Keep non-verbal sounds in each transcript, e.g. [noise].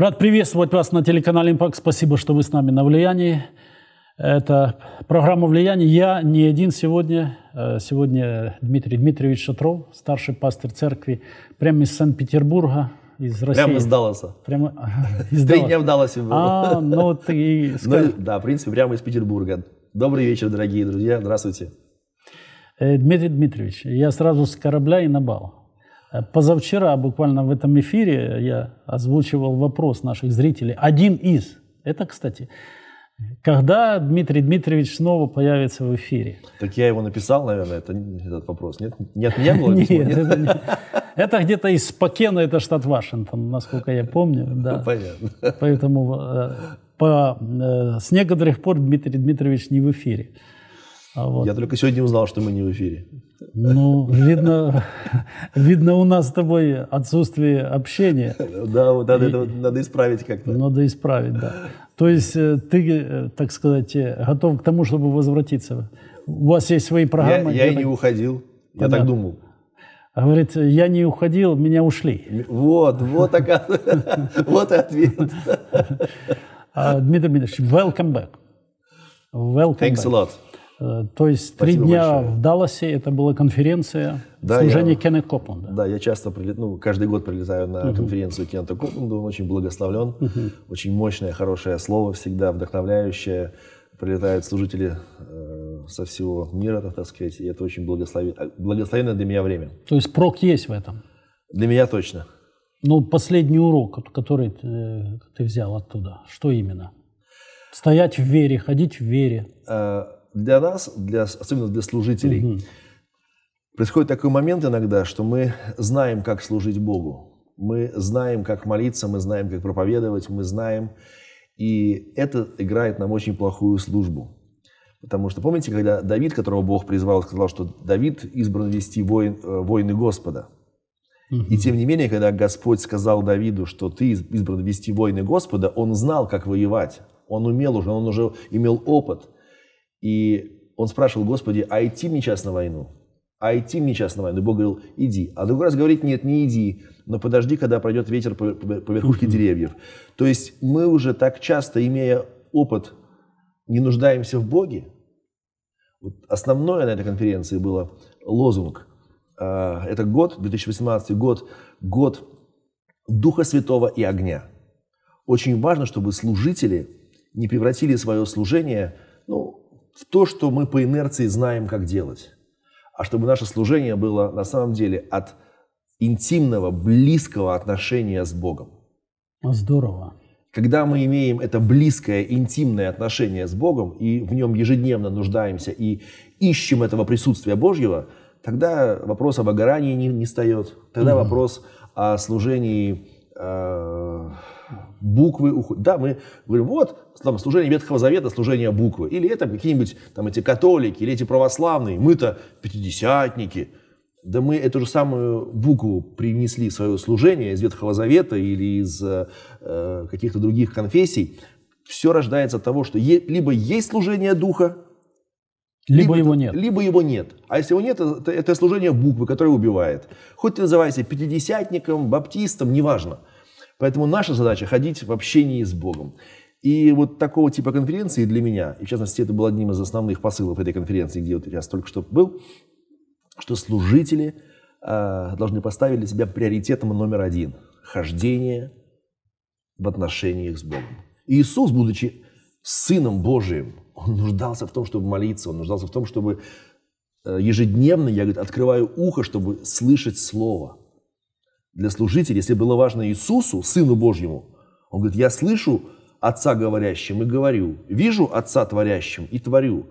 Рад приветствовать вас на телеканале «Импакт». Спасибо, что вы с нами на влиянии. Это программа влияния. Я не один сегодня. Э, сегодня Дмитрий Дмитриевич Шатров, старший пастор церкви, прямо из Санкт-Петербурга, из России. Прямо из Далласа. Прямо [laughs] из Далласа. Три дня в Далласе был. А, ну ты... [laughs] Ну, да, в принципе, прямо из Петербурга. Добрый вечер, дорогие друзья. Здравствуйте. Э, Дмитрий Дмитриевич, я сразу с корабля и на бал. Позавчера, буквально в этом эфире, я озвучивал вопрос наших зрителей. Один из. Это, кстати, когда Дмитрий Дмитриевич снова появится в эфире? Так я его написал, наверное, это, этот вопрос. Нет, не от меня было [laughs] Нет, это, не, это где-то из Пакена, это штат Вашингтон, насколько я помню. Ну, да. Ну, понятно. Поэтому э, по, э, с некоторых пор Дмитрий Дмитриевич не в эфире. А вот. Я только сегодня узнал, что мы не в эфире. Ну, видно, [laughs] видно у нас с тобой отсутствие общения. Да, вот надо, И, это, надо исправить как-то. Надо исправить, да. То есть э, ты, э, так сказать, э, готов к тому, чтобы возвратиться. У вас есть свои программы? Я, я и так... не уходил. Я Понятно. так думал. А говорит, я не уходил, меня ушли. Вот, вот, [laughs] вот ответ. [laughs] А, Дмитрий Дмитриевич, welcome back. Welcome Thanks back. a lot. Э, то есть Спасибо три дня большое. в Далласе это была конференция да, служения я, Кеннет Копланда. Да, я часто прилет, ну, каждый год прилетаю на uh конференцию Кеннета Копланда, он очень благословлен, uh очень мощное, хорошее слово всегда, вдохновляющее. Прилетают служители э, со всего мира, так сказать, и это очень благослови... А, благословенное для меня время. То есть прок есть в этом? Для меня точно. Ну, последний урок, который ты, э, ты взял оттуда, что именно? Стоять в вере, ходить в вере. Э для нас, для, особенно для служителей, угу. происходит такой момент иногда, что мы знаем, как служить Богу. Мы знаем, как молиться, мы знаем, как проповедовать, мы знаем. И это играет нам очень плохую службу. Потому что помните, когда Давид, которого Бог призвал, сказал, что Давид избран вести воин, э, войны Господа. И тем не менее, когда Господь сказал Давиду, что ты избран вести войны Господа, он знал, как воевать. Он умел уже, он уже имел опыт. И он спрашивал, Господи, а идти мне сейчас на войну? А идти мне сейчас на войну? И Бог говорил, иди. А другой раз говорит, нет, не иди, но подожди, когда пройдет ветер по, по, по верхушке деревьев. То есть мы уже так часто, имея опыт, не нуждаемся в Боге. Вот основное на этой конференции было лозунг. А, это год, 2018 год, год Духа Святого и огня. Очень важно, чтобы служители не превратили свое служение, ну, в то, что мы по инерции знаем, как делать, а чтобы наше служение было на самом деле от интимного, близкого отношения с Богом. А здорово. Когда мы имеем это близкое, интимное отношение с Богом, и в нем ежедневно нуждаемся и ищем этого присутствия Божьего, тогда вопрос об огорании не, не встает. Тогда угу. вопрос о служении э, буквы уходят. Да, мы говорим, вот, там, служение Ветхого Завета, служение буквы. Или это какие-нибудь там эти католики, или эти православные, мы-то пятидесятники. Да мы эту же самую букву принесли в свое служение из Ветхого Завета или из э, э каких-то других конфессий. Все рождается от того, что е- либо есть служение Духа, либо, либо его нет. Либо его нет. А если его нет, э, это, это служение буквы, которое убивает. Хоть ты называйся пятидесятником, баптистом, неважно. Поэтому наша задача ходить в общении с Богом. И вот такого типа конференции для меня, и в частности это был одним из основных посылов этой конференции, где вот я только что был, что служители э, должны поставить для себя приоритетом номер один – хождение в отношениях с Богом. Иисус, будучи Сыном Божиим, Он нуждался в том, чтобы молиться, Он нуждался в том, чтобы э, ежедневно, я говорит, открываю ухо, чтобы слышать Слово – для служителей, если было важно Иисусу, Сыну Божьему, он говорит, я слышу Отца говорящим и говорю, вижу Отца творящим и творю.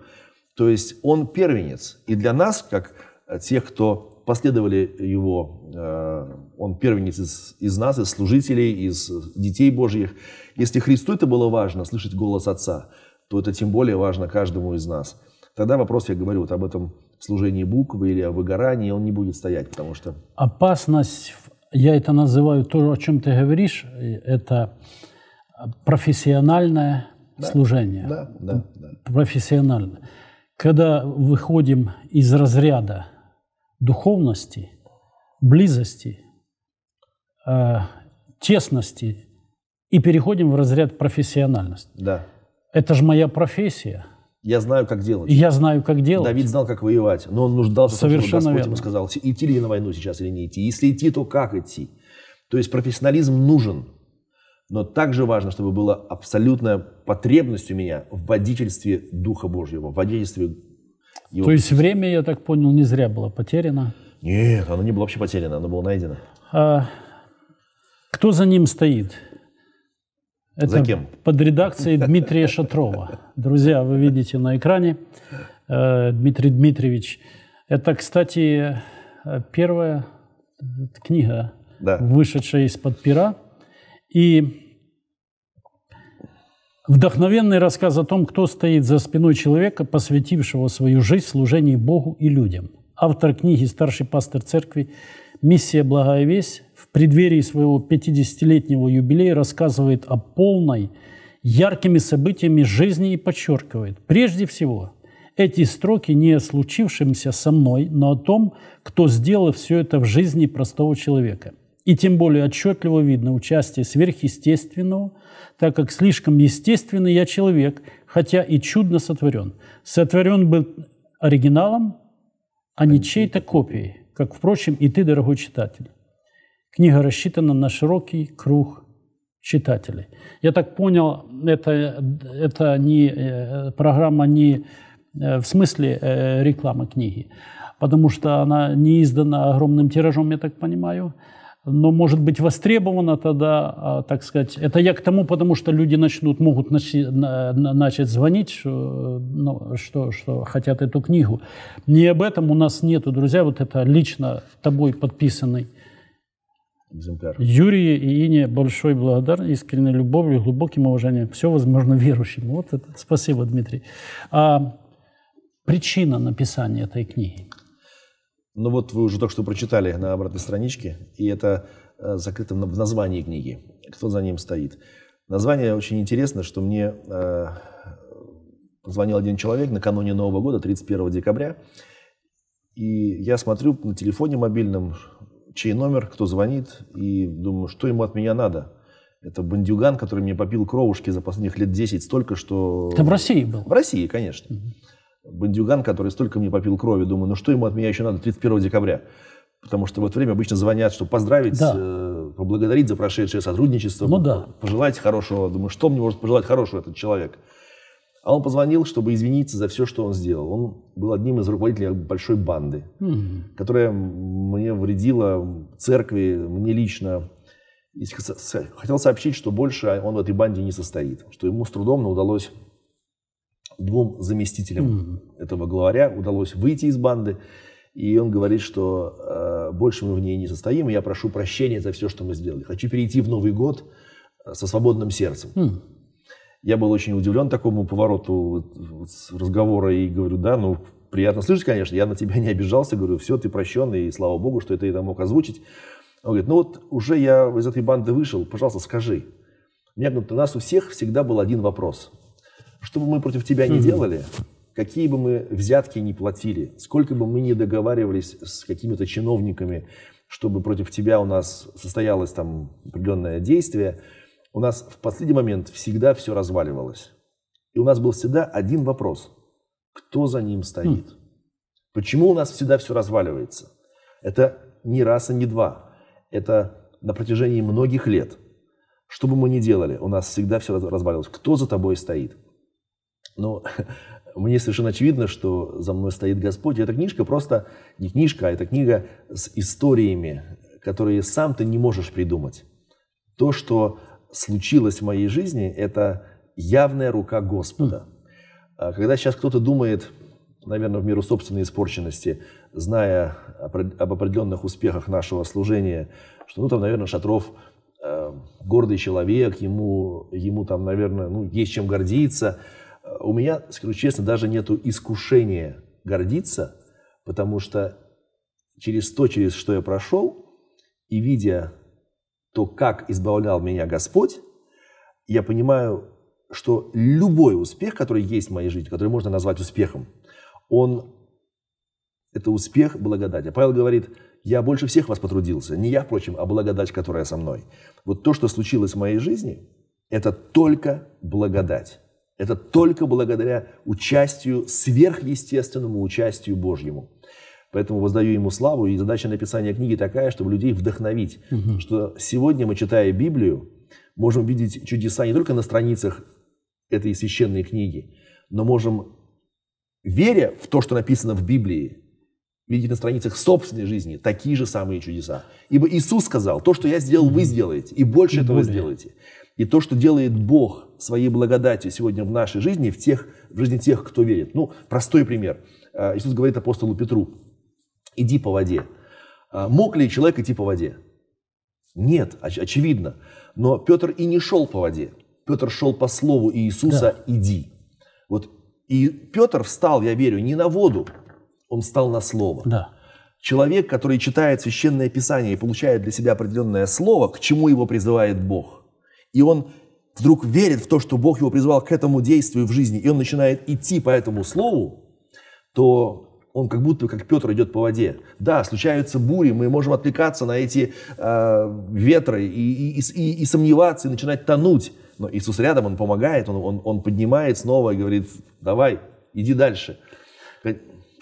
То есть он первенец. И для нас, как э, тех, кто последовали его, э, он первенец из, из нас, из служителей, из детей Божьих. Если Христу это было важно, слышать голос Отца, то это тем более важно каждому из нас. Тогда вопрос, я говорю вот об этом служении буквы или о выгорании, он не будет стоять, потому что... Опасность я это называю то, о чем ты говоришь, это э, профессиональное да. служение. Да, да, да. Профессионально. Когда выходим из разряда духовности, близости, э, тесности и переходим в разряд профессиональности. Да. Это же моя профессия. Я знаю, как делать. Я знаю, как делать. Давид знал, как воевать, но он нуждался, Совершенно Господь верно. ему сказал, идти ли на войну сейчас или не идти. Если идти, то как идти? То есть профессионализм нужен, но также важно, чтобы была абсолютная потребность у меня в водительстве Духа Божьего, в водительстве его... То есть время, я так понял, не зря было потеряно? Нет, оно не было вообще потеряно, оно было найдено. А, кто за ним стоит? Это За кем? Под редакцией Дмитрия Шатрова. Друзья, вы видите на экране э, Дмитрий Дмитриевич. Это, кстати, первая книга, да. вышедшая из-под пера. И вдохновенный рассказ о том, кто стоит за спиной человека, посвятившего свою жизнь служению Богу и людям. Автор книги «Старший пастор церкви. Миссия. Благая весть» преддверии своего 50-летнего юбилея рассказывает о полной, яркими событиями жизни и подчеркивает, прежде всего, эти строки не о случившемся со мной, но о том, кто сделал все это в жизни простого человека. И тем более отчетливо видно участие сверхъестественного, так как слишком естественный я человек, хотя и чудно сотворен. Сотворен был оригиналом, а не чьей-то копией, как, впрочем, и ты, дорогой читатель. Книга рассчитана на широкий круг читателей. Я так понял, это, это не, э, программа не э, в смысле э, рекламы книги, потому что она не издана огромным тиражом, я так понимаю, но может быть востребована тогда, а, так сказать. Это я к тому, потому что люди начнут, могут начать звонить, что, ну, что, что хотят эту книгу. Не об этом у нас нету, друзья, вот это лично тобой подписанный экземпляр. Юрий и Ине большой благодарность, искренней любовью, глубоким уважением. Все возможно верующим. Вот это. Спасибо, Дмитрий. А причина написания этой книги? Ну вот вы уже только что прочитали на обратной страничке, и это э, закрыто в названии книги. Кто за ним стоит? Название очень интересно, что мне э, позвонил один человек накануне Нового года, 31 декабря, и я смотрю на телефоне мобильном, чей номер, кто звонит, и думаю, что ему от меня надо. Это бандюган, который мне попил кровушки за последних лет 10 столько, что... Ты в России был? В России, конечно. mm Бандюган, который столько мне попил крови, думаю, ну что ему от меня еще надо 31 декабря? Потому что в это время обычно звонят, чтобы поздравить, да. э, поблагодарить за прошедшее сотрудничество, ну, да. пожелать хорошего. Думаю, что мне может пожелать хорошего этот человек? А он позвонил, чтобы извиниться за все, что он сделал. Он был одним из руководителей большой банды, mm которая мне вредила церкви, мне лично. И хотел сообщить, что больше он в этой банде не состоит, что ему с трудом удалось двум заместителям mm этого главаря удалось выйти из банды. И он говорит, что э, больше мы в ней не состоим, и я прошу прощения за все, что мы сделали. Хочу перейти в Новый год э, со свободным сердцем. mm я был очень удивлен такому повороту разговора и говорю, да, ну, приятно слышать, конечно, я на тебя не обижался, говорю, все, ты прощен и слава богу, что это я мог озвучить. Он говорит, ну вот уже я из этой банды вышел, пожалуйста, скажи. У, меня, у нас у всех всегда был один вопрос. Что бы мы против тебя не делали, какие бы мы взятки не платили, сколько бы мы не договаривались с какими-то чиновниками, чтобы против тебя у нас состоялось там определенное действие – у нас в последний момент всегда все разваливалось. И у нас был всегда один вопрос. Кто за ним стоит? Mm. Почему у нас всегда все разваливается? Это не раз и не два. Это на протяжении многих лет. Что бы мы ни делали, у нас всегда все разваливалось. Кто за тобой стоит? Но ну, [laughs] мне совершенно очевидно, что за мной стоит Господь. И эта книжка просто не книжка, а эта книга с историями, которые сам ты не можешь придумать. То, что случилось в моей жизни, это явная рука Господа. Хм. А когда сейчас кто-то думает, наверное, в меру собственной испорченности, зная об определенных успехах нашего служения, что, ну, там, наверное, Шатров э, гордый человек, ему, ему там, наверное, ну, есть чем гордиться. Э, у меня, скажу честно, даже нету искушения гордиться, потому что через то, через что я прошел, и видя то, как избавлял меня Господь, я понимаю, что любой успех, который есть в моей жизни, который можно назвать успехом, он это успех благодати. Павел говорит, я больше всех вас потрудился. Не я, впрочем, а благодать, которая со мной. Вот то, что случилось в моей жизни, это только благодать. Это только благодаря участию, сверхъестественному участию Божьему. Поэтому воздаю ему славу, и задача написания книги такая, чтобы людей вдохновить. Угу. Что сегодня мы, читая Библию, можем видеть чудеса не только на страницах этой священной книги, но можем, веря в то, что написано в Библии, видеть на страницах собственной жизни такие же самые чудеса. Ибо Иисус сказал, то, что я сделал, вы сделаете, и больше и этого более. сделаете. И то, что делает Бог своей благодатью сегодня в нашей жизни, в, тех, в жизни тех, кто верит. Ну, простой пример. А, Иисус говорит апостолу Петру, иди по воде. А, мог ли человек идти по воде? Нет, оч- очевидно. Но Петр и не шел по воде. Петр шел по слову Иисуса да. «иди». Вот и Петр встал, я верю, не на воду, он встал на слово. Да. Человек, который читает священное писание и получает для себя определенное слово, к чему его призывает Бог. И он вдруг верит в то, что Бог его призвал к этому действию в жизни, и он начинает идти по этому слову, то он как будто как Петр идет по воде. Да, случаются бури, мы можем отвлекаться на эти э, ветры и, и, и, и сомневаться, и начинать тонуть. Но Иисус рядом, Он помогает, Он, он, он поднимает снова и говорит, давай, иди дальше.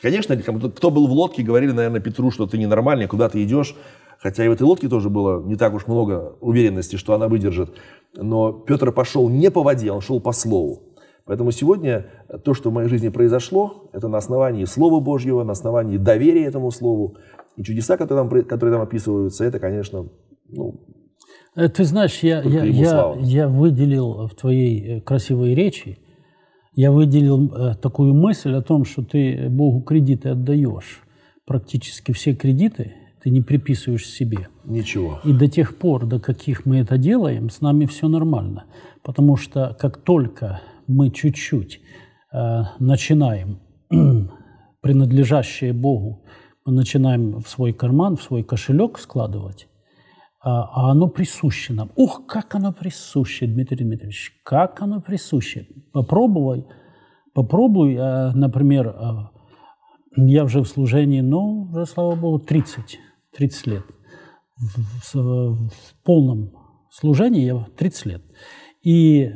Конечно, кто был в лодке, говорили, наверное, Петру, что ты ненормальный, куда ты идешь. Хотя и в этой лодке тоже было не так уж много уверенности, что она выдержит. Но Петр пошел не по воде, он шел по слову. Поэтому сегодня то, что в моей жизни произошло, это на основании Слова Божьего, на основании доверия этому Слову. И чудеса, которые там, которые там описываются, это, конечно, ну, э, ты знаешь, я, я, я, я выделил в твоей э, красивой речи, я выделил э, такую мысль о том, что ты Богу кредиты отдаешь. Практически все кредиты ты не приписываешь себе. Ничего. И до тех пор, до каких мы это делаем, с нами все нормально. Потому что как только мы чуть-чуть э, начинаем [clears throat] принадлежащее Богу, мы начинаем в свой карман, в свой кошелек складывать, а, а оно присуще нам. Ух, как оно присуще, Дмитрий Дмитриевич, как оно присуще. Попробуй, попробуй, э, например, э, я уже в служении, ну, уже, слава Богу, 30, 30 лет. В, в, в полном служении я 30 лет. И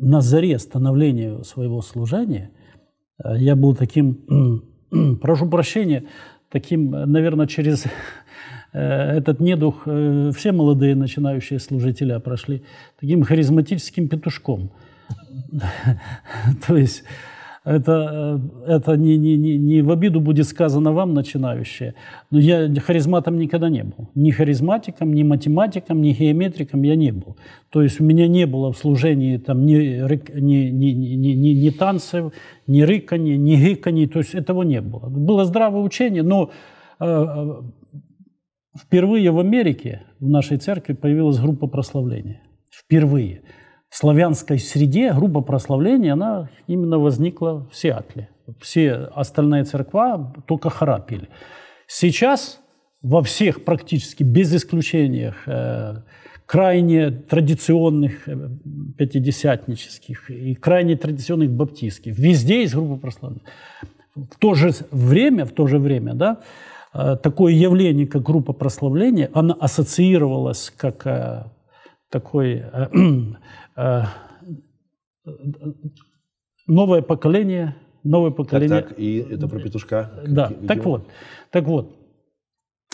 на заре становления своего служения э, я был таким, [clears throat] прошу прощения, таким, э, наверное, через [laughs] э, этот недух все молодые начинающие служителя прошли таким харизматическим петушком. [laughs] То есть это, э, это не, не, не, не в обиду будет сказано вам, начинающие, но я харизматом никогда не был. Ни харизматиком, ни математиком, ни геометриком я не был. То есть у меня не было в служении там, ни, ни, ни, ни, ни, ни танцев, ни рыканий, ни гыканий, то есть этого не было. Было здравое учение, но э, э, впервые в Америке в нашей церкви появилась группа прославления. Впервые славянской среде группа прославления, она именно возникла в Сиатле. Все остальные церква только хора Сейчас во всех практически, без исключения, э, крайне традиционных э, пятидесятнических и крайне традиционных баптистских. Везде есть группа прославления. В то же время, в то же время, да, э, такое явление, как группа прославления, она ассоциировалась как такой [clears throat] Э, новое поколение, новое поколение. Так, так, и это про петушка. Э, да, видимо. так вот, так вот.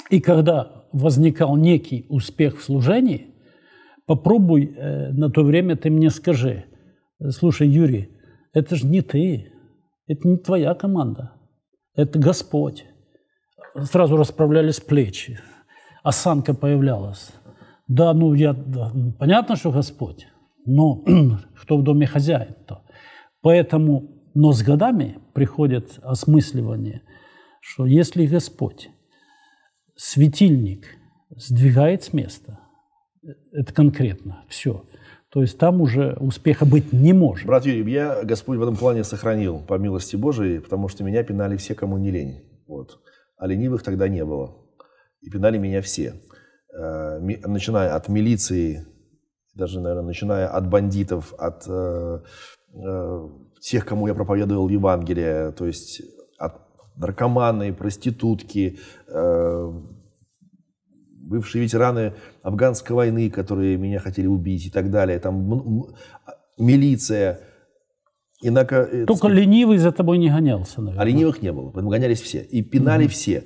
И когда возникал некий успех в служении, попробуй э, на то время ты мне скажи, слушай, Юрий, это же не ты, это не твоя команда, это Господь. Сразу расправлялись плечи, осанка появлялась. Да, ну я, да, ну, понятно, что Господь но кто [clears throat] в доме хозяин-то? Поэтому, но с годами приходит осмысливание, что если Господь светильник сдвигает с места, это конкретно, все. То есть там уже успеха быть не может. Брат Юрий, я Господь в этом плане сохранил, по милости Божией, потому что меня пинали все, кому не лень. Вот. А ленивых тогда не было. И пинали меня все. Э, начиная от милиции, даже, наверное, начиная от бандитов, от э, э, тех, кому я проповедовал Евангелие, то есть от наркоманы, проститутки, э, бывшие ветераны афганской войны, которые меня хотели убить и так далее, там а, милиция. Инако, э, Только сказать, ленивый за тобой не гонялся, наверное. А ленивых не было, поэтому гонялись все. И пинали mm-hmm. все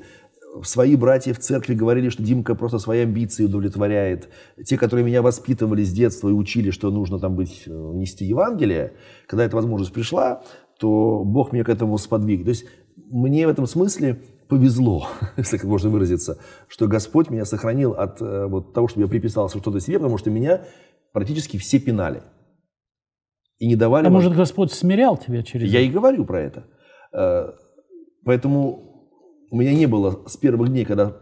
свои братья в церкви говорили, что Димка просто свои амбиции удовлетворяет. Те, которые меня воспитывали с детства и учили, что нужно там быть, э, нести Евангелие, когда эта возможность пришла, то Бог меня к этому сподвиг. То есть мне в этом смысле повезло, [laughs] если так можно выразиться, что Господь меня сохранил от э, вот, того, чтобы я приписался что-то себе, потому что меня практически все пинали. И не давали... А может, Господь смирял тебя через... Я и говорю про это. Э, поэтому у меня не было с первых дней, когда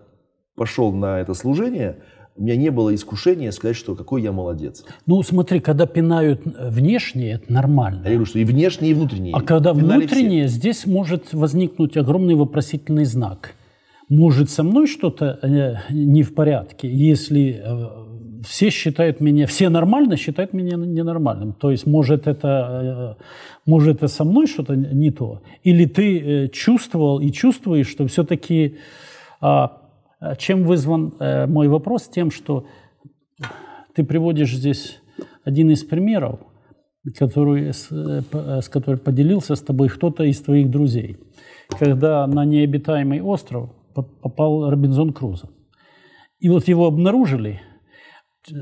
пошел на это служение, у меня не было искушения сказать, что какой я молодец. Ну, смотри, когда пинают э, внешние, это нормально. А я говорю, что и внешние, и внутренние. А когда Пинали внутренние, здесь может возникнуть огромный вопросительный знак. Может, со мной что-то э, не в порядке, если э, все считают меня, все нормально считают меня ненормальным. То есть, может, это, э, может, это со мной что-то не то? Или ты э, чувствовал и чувствуешь, что все-таки... А, а чем вызван э, мой вопрос? Тем, что ты приводишь здесь один из примеров, который, с, с которым поделился с тобой кто-то из твоих друзей, когда на необитаемый остров попал Робинзон Крузо. И вот его обнаружили – Э,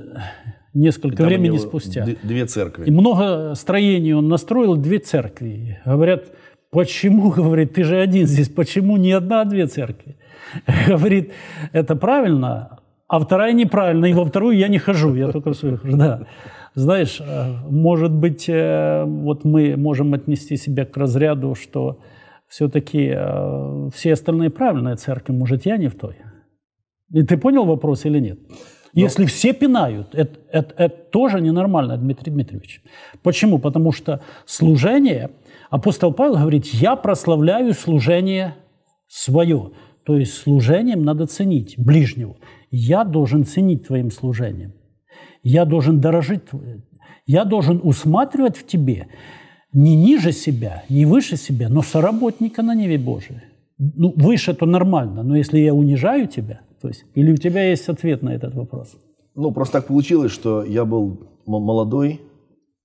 несколько времени спустя. Две церкви. И много строений он настроил, две церкви. Говорят, почему, [laughs] говорит, ты же один здесь, почему не одна, а две церкви? [laughs] Говорит, это правильно, а вторая неправильно, и во вторую я не хожу, я только в свою хожу, да. Знаешь, э, может быть, э, вот мы можем отнести себя к разряду, что все-таки все остальные правильные церкви, может, я не в той. И ты понял вопрос или нет? Ну. Если все пинают, это, это, это тоже ненормально, Дмитрий Дмитриевич. Почему? Потому что служение, апостол Павел говорит, я прославляю служение свое. То есть служением надо ценить ближнего. Я должен ценить твоим служением. Я должен дорожить, я должен усматривать в тебе не ниже себя, не выше себя, но соработника на Неве Божией. Ну, выше то нормально, но если я унижаю тебя – то есть, или у тебя есть ответ на этот вопрос? Ну, просто так получилось, что я был молодой,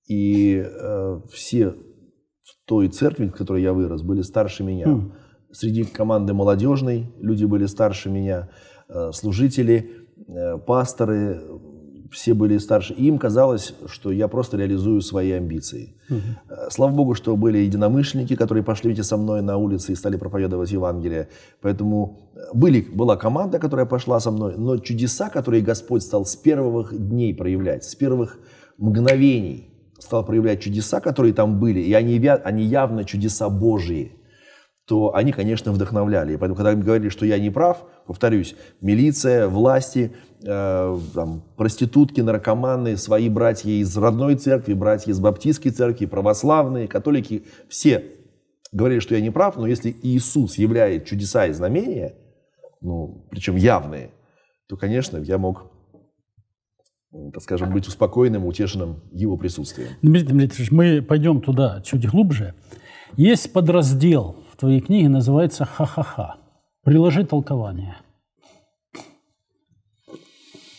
и э, все в той церкви, в которой я вырос, были старше меня. Mm. Среди команды молодежной люди были старше меня, э, служители, э, пасторы, все были старше. И им казалось, что я просто реализую свои амбиции. Угу. Слава богу, что были единомышленники, которые пошли эти со мной на улицы и стали проповедовать Евангелие. Поэтому э, были, была команда, которая пошла со мной, но чудеса, которые Господь стал с первых дней проявлять, с первых мгновений стал проявлять чудеса, которые там были, и они, они явно чудеса Божьи то они, конечно, вдохновляли. И поэтому, когда мне говорили, что я не прав, повторюсь, милиция, власти, Э, там, проститутки, наркоманы, свои братья из родной церкви, братья из баптистской церкви, православные, католики, все говорили, что я не прав, но если Иисус являет чудеса и знамения, ну, причем явные, то, конечно, я мог так скажем, быть успокоенным, утешенным его присутствием. Дмитрий Дмитриевич, мы пойдем туда чуть глубже. Есть подраздел в твоей книге, называется «Ха-ха-ха». Приложи толкование.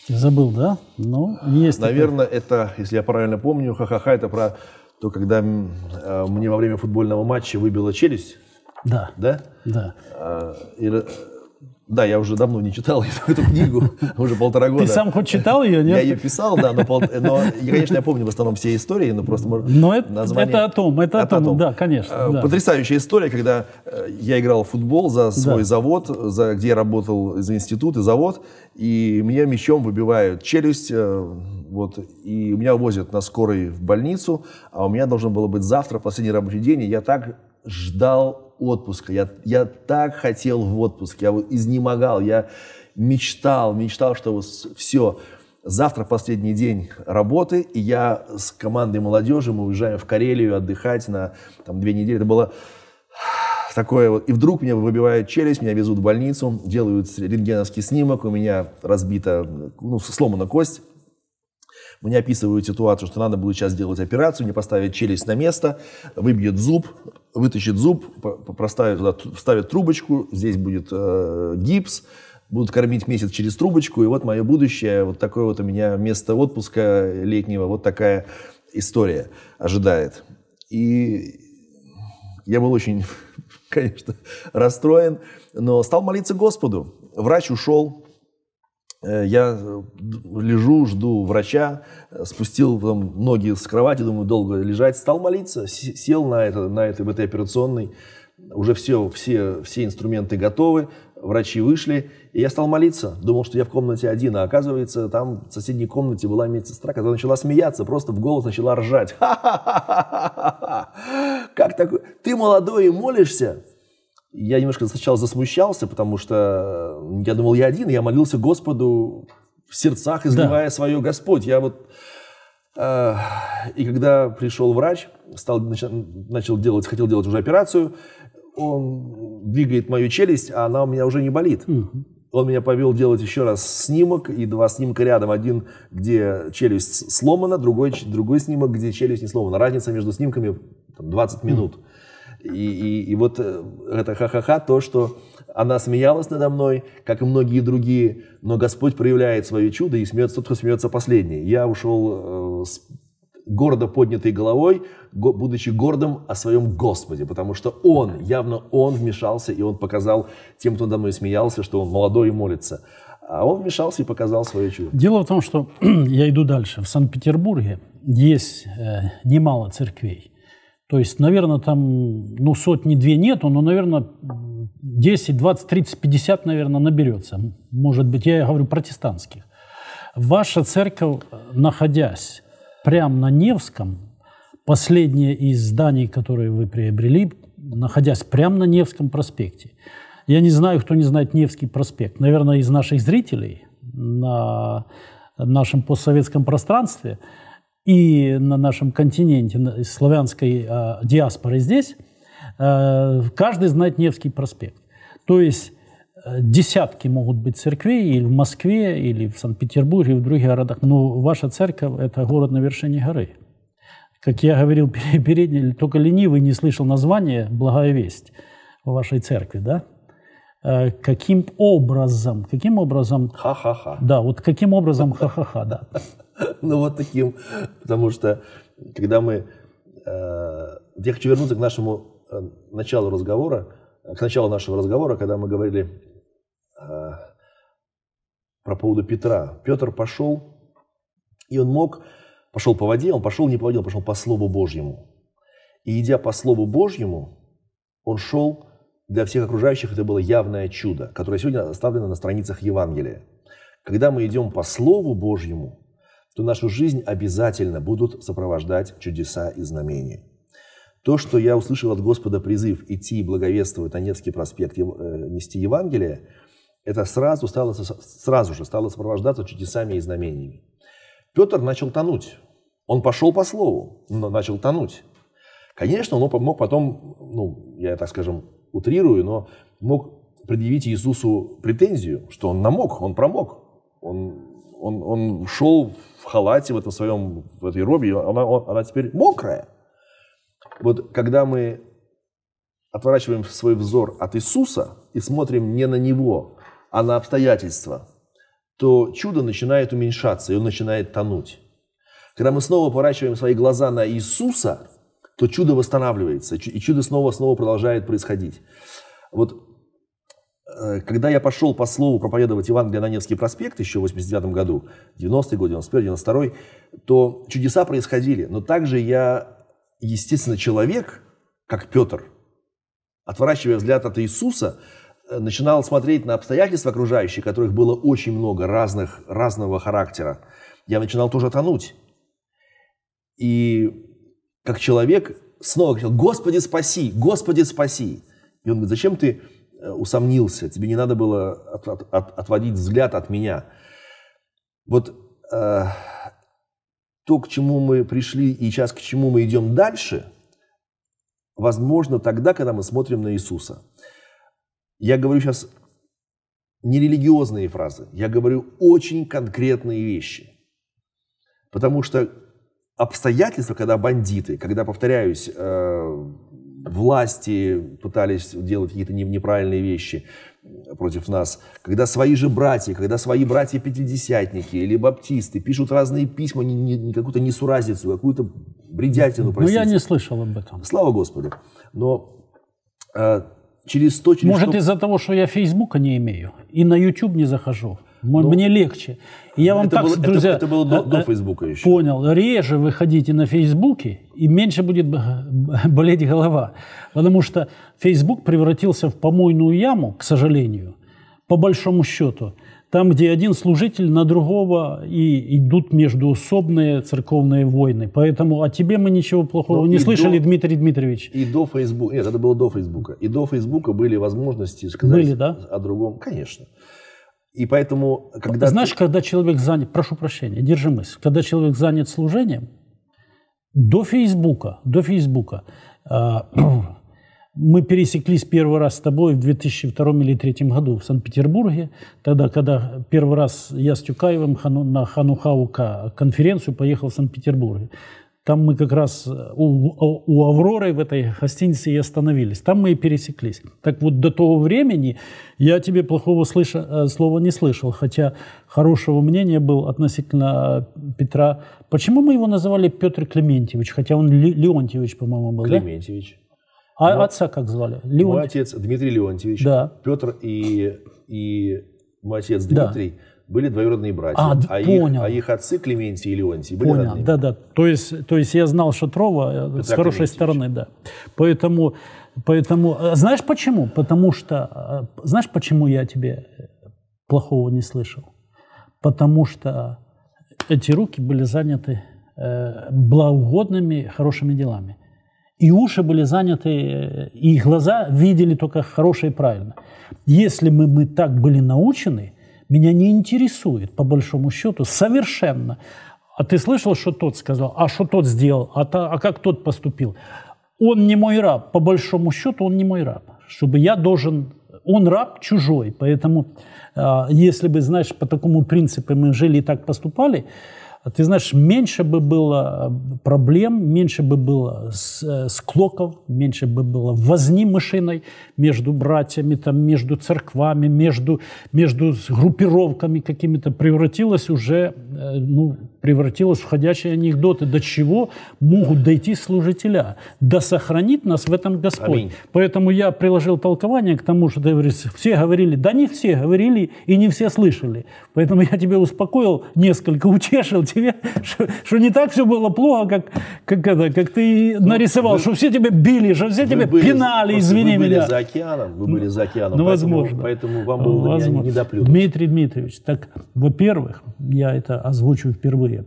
Забыл, да? Ну, есть. Наверное, это, если я правильно помню, ха-ха-ха, это про то, когда э, мне во время футбольного матча выбила челюсть. Да. Да? Да. А, и да, я уже давно не читал эту, [laughs] эту книгу, уже полтора года. Ты сам хоть читал ее, нет? Я ее писал, да, но, пол... но конечно, я помню в основном все истории, но просто может, но это, название... это о том, это, это о, том, о том, да, конечно. Э, да. Потрясающая история, когда э, я играл в футбол за свой да. завод, за, где я работал, за институт и завод, и меня мечом выбивают челюсть, э, вот, и меня возят на скорой в больницу, а у меня должен был быть завтра, последний рабочий день, и я так ждал отпуска. Я, я так хотел в отпуск. Я изнемогал. Я мечтал, мечтал, что вот все. Завтра последний день работы, и я с командой молодежи, мы уезжаем в Карелию отдыхать на там, две недели. Это было такое вот. И вдруг меня выбивают челюсть, меня везут в больницу, делают рентгеновский снимок, у меня разбита, ну, сломана кость. Мне описывают ситуацию, что надо будет сейчас делать операцию, мне поставят челюсть на место, выбьют зуб, вытащит зуб, проставит туда, вставит трубочку, здесь будет э, гипс, будут кормить месяц через трубочку, и вот мое будущее, вот такое вот у меня место отпуска летнего, вот такая история ожидает. И я был очень, [laughs] конечно, расстроен, но стал молиться Господу. Врач ушел, Э, я э, лежу, жду врача, э, спустил там, ноги с кровати, думаю, долго лежать, стал молиться, сел на, это, на этой, в этой операционной, уже все, все, все инструменты готовы, врачи вышли, и я стал молиться. Думал, что я в комнате один, а оказывается, там в соседней комнате была медсестра, которая начала смеяться, просто в голос начала ржать. [laughs] Как такое? Ты молодой и молишься? я немножко сначала засмущался, потому что э, я думал, я один, я молился Господу в сердцах, изливая да. свое Господь. Я вот... Э, и когда пришел врач, стал, начал, начал делать, хотел делать уже операцию, он двигает мою челюсть, а она у меня уже не болит. Угу. Он меня повел делать еще раз снимок, и два снимка рядом. Один, где челюсть сломана, другой, другой снимок, где челюсть не сломана. Разница между снимками там, 20 минут. Mm. И, и, и вот э, это ха-ха-ха, то, что она смеялась надо мной, как и многие другие, но Господь проявляет свое чудо и смеется тот, кто смеется последний. Я ушел э, с гордо поднятой головой, будучи гордым о своем Господе, потому что Он, явно Он вмешался, и Он показал тем, кто надо мной смеялся, что Он молодой и молится. А он вмешался и показал свое чудо. Дело в том, что [clears throat] я иду дальше. В Санкт-Петербурге есть э, немало церквей. То есть, наверное, там, ну, сотни-две нету, но, наверное, 10, 20, 30, 50, наверное, наберется. Может быть, я говорю протестантских. Ваша церковь, находясь прямо на Невском, последнее из зданий, которые вы приобрели, находясь прямо на Невском проспекте. Я не знаю, кто не знает Невский проспект. Наверное, из наших зрителей на нашем постсоветском пространстве – и на нашем континенте, из славянской э, диаспоры здесь, э, каждый знает Невский проспект. То есть э, десятки могут быть церквей или в Москве, или в Санкт-Петербурге, и в других городах. Но ваша церковь – это город на вершине горы. Как я говорил [laughs] передний, только ленивый не слышал название «Благая весть» в вашей церкви, да? Э, каким образом, каким образом... Ха-ха-ха. Да, вот каким образом ха-ха-ха, да. [laughs] [laughs] Ну, вот таким. Потому что, когда мы... Э, я хочу вернуться к нашему э, началу разговора, э, к началу нашего разговора, когда мы говорили про поводу Петра. Петр пошел, и он мог... Пошел по воде, он пошел не по воде, он пошел по Слову Божьему. И идя по Слову Божьему, он шел для всех окружающих это было явное чудо, которое сегодня оставлено на страницах Евангелия. Когда мы идем по Слову Божьему, то нашу жизнь обязательно будут сопровождать чудеса и знамения. То, что я услышал от Господа призыв идти и благовествовать Донецкий проспект, э, нести Евангелие, это сразу, стало, сразу же стало сопровождаться чудесами и знамениями. Петр начал тонуть. Он пошел по слову, но начал тонуть. Конечно, он мог потом, ну, я так скажем, утрирую, но мог предъявить Иисусу претензию, что он намок, он промок, он он, он шел в халате, в этом своем, в этой робе, она, он, она теперь мокрая. Вот когда мы отворачиваем свой взор от Иисуса и смотрим не на Него, а на обстоятельства, то чудо начинает уменьшаться, и он начинает тонуть. Когда мы снова поворачиваем свои глаза на Иисуса, то чудо восстанавливается, и чудо снова-снова продолжает происходить. Вот Э, когда я пошел по слову проповедовать Евангелие на Невский проспект еще в 89 году, 90-й год, 91 й 92 то чудеса происходили. Но также я, естественно, человек, как Петр, отворачивая взгляд от Иисуса, э, начинал смотреть на обстоятельства окружающие, которых было очень много, разных, разного характера. Я начинал тоже тонуть. И как человек снова говорил, Господи, спаси, Господи, спаси. И он говорит, зачем ты Э, усомнился, тебе не надо было от, от, от, отводить взгляд от меня. Вот э, то, к чему мы пришли и сейчас к чему мы идем дальше, возможно тогда, когда мы смотрим на Иисуса. Я говорю сейчас не религиозные фразы, я говорю очень конкретные вещи. Потому что обстоятельства, когда бандиты, когда, повторяюсь, э, власти пытались делать какие-то неправильные вещи против нас, когда свои же братья, когда свои братья-пятидесятники или баптисты пишут разные письма, не, не, какую-то несуразицу, какую-то бредятину, простите. Ну, я не слышал об этом. Слава Господу. Но э, через сто через Может, что... из-за того, что я Фейсбука не имею и на YouTube не захожу. Но... Ну, мне легче. И я вам это так, было, друзья... Это, это было до, до э, Фейсбука еще. Понял. Реже выходите на Фейсбуке, и меньше будет [laughs] болеть голова. Потому что Фейсбук превратился в помойную яму, к сожалению, по большому счету. Там, где один служитель на другого, и идут междуусобные церковные войны. Поэтому о тебе мы ничего плохого Но ну, не слышали, до, Дмитрий Дмитриевич. И до Фейсбука, нет, это было до Фейсбука. И до Фейсбука были возможности сказать были, да? о другом. Конечно. И поэтому, когда... Знаешь, ты... когда человек занят... Прошу прощения, держи мысль. Когда человек занят служением, до Фейсбука, до Фейсбука, а, [clears throat] мы пересеклись первый раз с тобой в 2002 или 2003 году в Санкт-Петербурге, тогда, когда первый раз я с Тюкаевым на Ханухау конференцию поехал в Санкт-Петербург. Там мы как раз э, у, у Авроры в этой гостинице и остановились. Там мы и пересеклись. Так вот, до того времени я тебе плохого слыша, э, слова не слышал, хотя хорошего мнения был относительно э, Петра. Почему мы его называли Петр Клементьевич? Хотя он Ле- Леонтьевич, по-моему, был, Клементьевич. Да? А Но... отца как звали? Леонтьевич. Мой отец Дмитрий Леонтьевич. Да. Петр и, и мой отец Дмитрий. Да были двоюродные братья. А, а, понял. Их, а их отцы Клементий и Леонтий были Понял, да, да. То есть, то есть я знал Шатрова э, Петра с хорошей стороны, да. Поэтому, поэтому, э, знаешь почему? Потому что, э, знаешь почему я тебе плохого не слышал? Потому что эти руки были заняты э, благоугодными, хорошими делами. И уши были заняты, и глаза видели только хорошее и правильно. Если мы, мы так были научены – меня не интересует, по большому счету, совершенно. А ты слышал, что тот сказал? А что тот сделал? А, та, а как тот поступил? Он не мой раб. По большому счету, он не мой раб. Чтобы я должен... Он раб чужой. Поэтому, э, если бы, знаешь, по такому принципу мы жили и так поступали, а ты знаешь, меньше бы было э, проблем, меньше бы было э, склоков, меньше бы было возни мышиной между братьями, там, между церквами, между, между группировками какими-то, превратилось уже, э, ну, превратилось в ходячие анекдоты, до чего могут дойти служителя, да сохранит нас в этом Господь. Аминь. Поэтому я приложил толкование к тому, что ты говоришь, все говорили, да не все говорили и не все слышали. Поэтому я тебя успокоил несколько, утешил тебя, [laughs] тебе, что не так все было плохо, как, как, это, как ты ну, нарисовал, вы, что все тебя били, что все тебя были, пинали, извини вы были за океаном, вы были за океаном. Ну, поэтому, возможно. Поэтому вам было возможно. не доплюнуть. Дмитрий Дмитриевич, так, во-первых, я это озвучу впервые.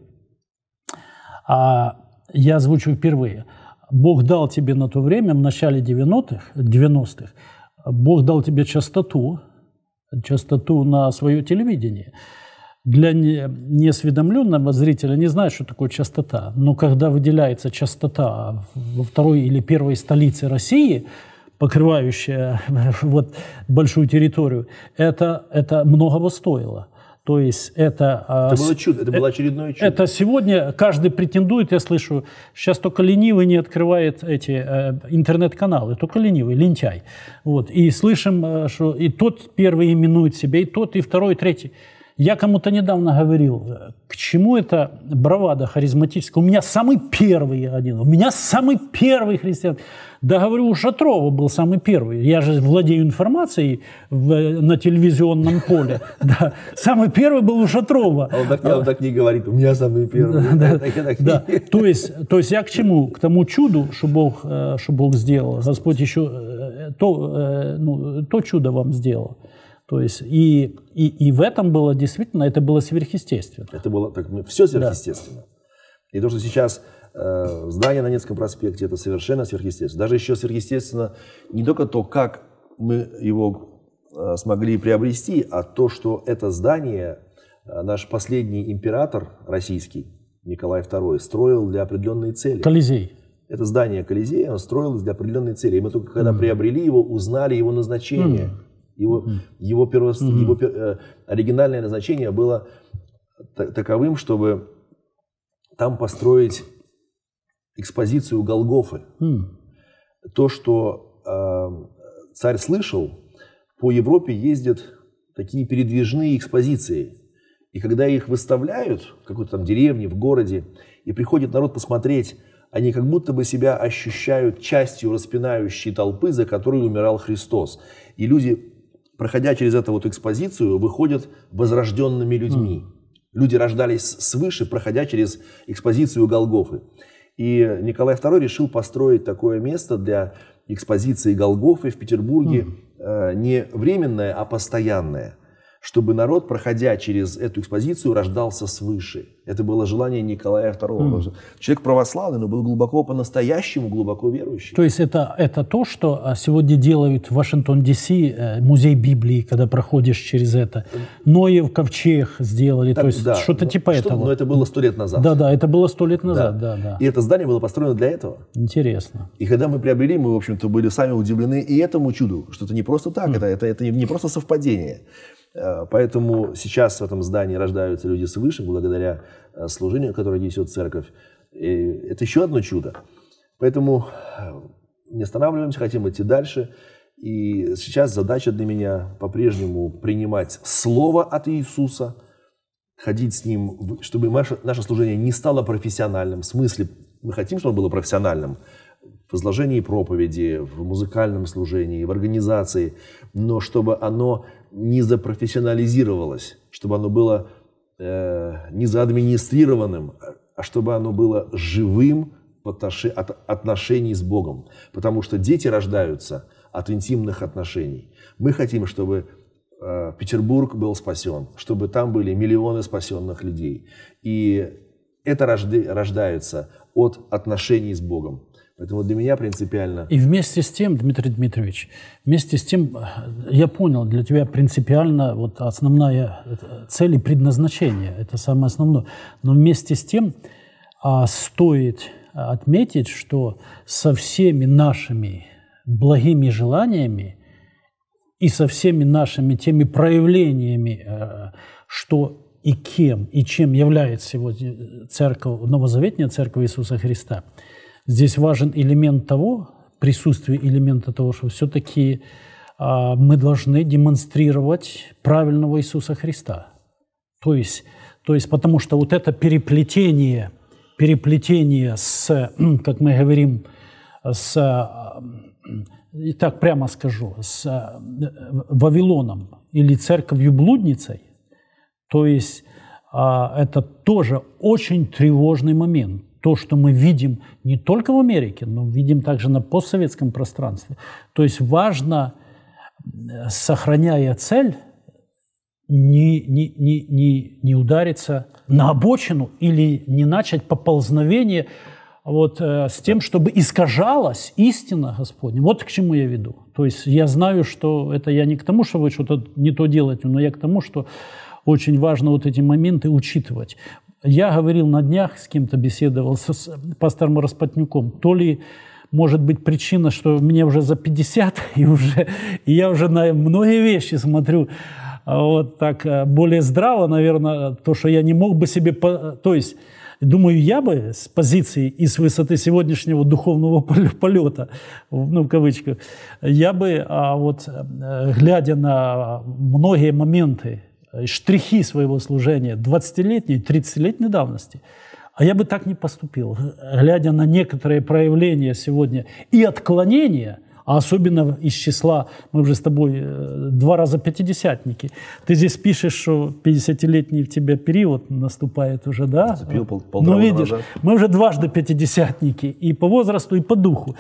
А, я озвучу впервые. Бог дал тебе на то время, в начале 90-х, 90-х, Бог дал тебе частоту, частоту на свое телевидение – для неосведомленного зрителя не знает, что такое частота. Но когда выделяется частота во второй или первой столице России, покрывающая [laughs] вот, большую территорию, это, это многого стоило. То есть это... А, это было чудо, это э, было очередное чудо. Это сегодня каждый претендует, я слышу, сейчас только ленивый не открывает эти э, интернет-каналы, только ленивый, лентяй. Вот. И слышим, э, что и тот первый именует себя, и тот, и второй, и третий. Я кому-то недавно говорил, э, к чему это бравада харизматическая. У меня самый первый один, у меня самый первый христиан. Да говорю, у Шатрова был самый первый. Я же владею информацией в, э, на телевизионном поле. [laughs] Да. Самый первый был у Шатрова. А он так, он так не говорит, у меня самый первый. Да, да, да. [laughs] То, есть, то есть я к чему? К тому чуду, что Бог, э, что Бог сделал. Господь еще то, ну, то чудо вам сделал. То есть и, и, и в этом было действительно, это было сверхъестественно. Это было так, ну, все сверхъестественно. Да. И то, что сейчас э, здание на Невском проспекте, это совершенно сверхъестественно. Даже еще сверхъестественно не только то, как мы его э, смогли приобрести, а то, что это здание э, наш последний император российский, Николай II, строил для определенной цели. Колизей. Это здание Колизея он строилось для определенной цели. И мы только когда mm. приобрели его, узнали его назначение. Mm его, угу. его, первос... угу. его э, оригинальное назначение было таковым, чтобы там построить экспозицию Голгофы. Угу. То, что э, царь слышал, по Европе ездят такие передвижные экспозиции. И когда их выставляют в какой-то там деревне, в городе, и приходит народ посмотреть, они как будто бы себя ощущают частью распинающей толпы, за которой умирал Христос. И люди проходя через эту вот экспозицию, выходят возрожденными людьми. Люди рождались свыше, проходя через экспозицию Голгофы. И Николай II решил построить такое место для экспозиции Голгофы в Петербурге э, не временное, а постоянное чтобы народ, проходя через эту экспозицию, рождался свыше. Это было желание Николая II. Mm. Хм. Человек православный, но был глубоко по-настоящему глубоко верующий. То есть это, это то, что а, сегодня делают в Вашингтон-Ди-Си, э, музей Библии, когда проходишь через это. Э, Ноев ковчег сделали, так, то есть да, что-то ну, типа что, этого. Но это было сто лет назад. Да-да, это было сто лет назад. Да. Да, да. И это здание было построено для этого. Интересно. И когда мы приобрели, мы, в общем-то, были сами удивлены и этому чуду, что это не просто так, mm. это, это, это не просто совпадение. Э, поэтому сейчас в этом здании рождаются люди свыше, благодаря э, служению, которое несет церковь. И это еще одно чудо. Поэтому э, не останавливаемся, хотим идти дальше. И сейчас задача для меня по-прежнему принимать слово от Иисуса, ходить с Ним, чтобы наше, наше служение не стало профессиональным. В смысле, мы хотим, чтобы оно было профессиональным в изложении проповеди, в музыкальном служении, в организации, но чтобы оно не запрофессионализировалось, чтобы оно было э, не заадминистрированным, а, а чтобы оно было живым в отнош... от отношении с Богом. Потому что дети рождаются от интимных отношений. Мы хотим, чтобы э, Петербург был спасен, чтобы там были миллионы спасенных людей. И это рожда... рождается от отношений с Богом. Поэтому для меня принципиально. И вместе с тем, Дмитрий Дмитриевич, вместе с тем, э, я понял, для тебя принципиально вот основная цель и предназначение, это самое основное. Но вместе с тем а, стоит отметить, что со всеми нашими благими желаниями и со всеми нашими теми проявлениями, э, что и кем, и чем является сегодня церковь, новозаветная церковь Иисуса Христа – Здесь важен элемент того, присутствие элемента того, что все-таки а, мы должны демонстрировать правильного Иисуса Христа. То есть, то есть потому что вот это переплетение, переплетение с, [clears throat] как мы говорим, с, а, и так прямо скажу, с а, Вавилоном или церковью-блудницей, то есть а, это тоже очень тревожный момент то, что мы видим не только в Америке, но видим также на постсоветском пространстве. То есть важно, э, сохраняя цель, не, не, не, не, не удариться на обочину или не начать поползновение вот, э, с тем, чтобы искажалась истина Господня. Вот к чему я веду. То есть я знаю, что это я не к тому, что вы что-то не то делаете, но я к тому, что очень важно вот эти моменты учитывать. Я говорил на днях, с кем-то беседовал, с, пастором Распотнюком, то ли может быть причина, что мне уже за 50, [laughs] и, уже, и я уже на многие вещи смотрю а вот так э, более здраво, наверное, то, что я не мог бы себе... То есть, думаю, я бы с позиции и с высоты сегодняшнего духовного [laughs] полета, ну, в кавычках, я бы, а вот, э, глядя на многие моменты Э, штрихи своего служения 20-летней, 30-летней давности. А я бы так не поступил, глядя на некоторые проявления сегодня и отклонения, а особенно из числа, мы уже с тобой э, два раза пятидесятники. Ты здесь пишешь, что 50-летний в тебя период наступает уже, да? Зацепил пол, ну, полтора Ну, видишь, назад. мы уже дважды пятидесятники, и по возрасту, и по духу.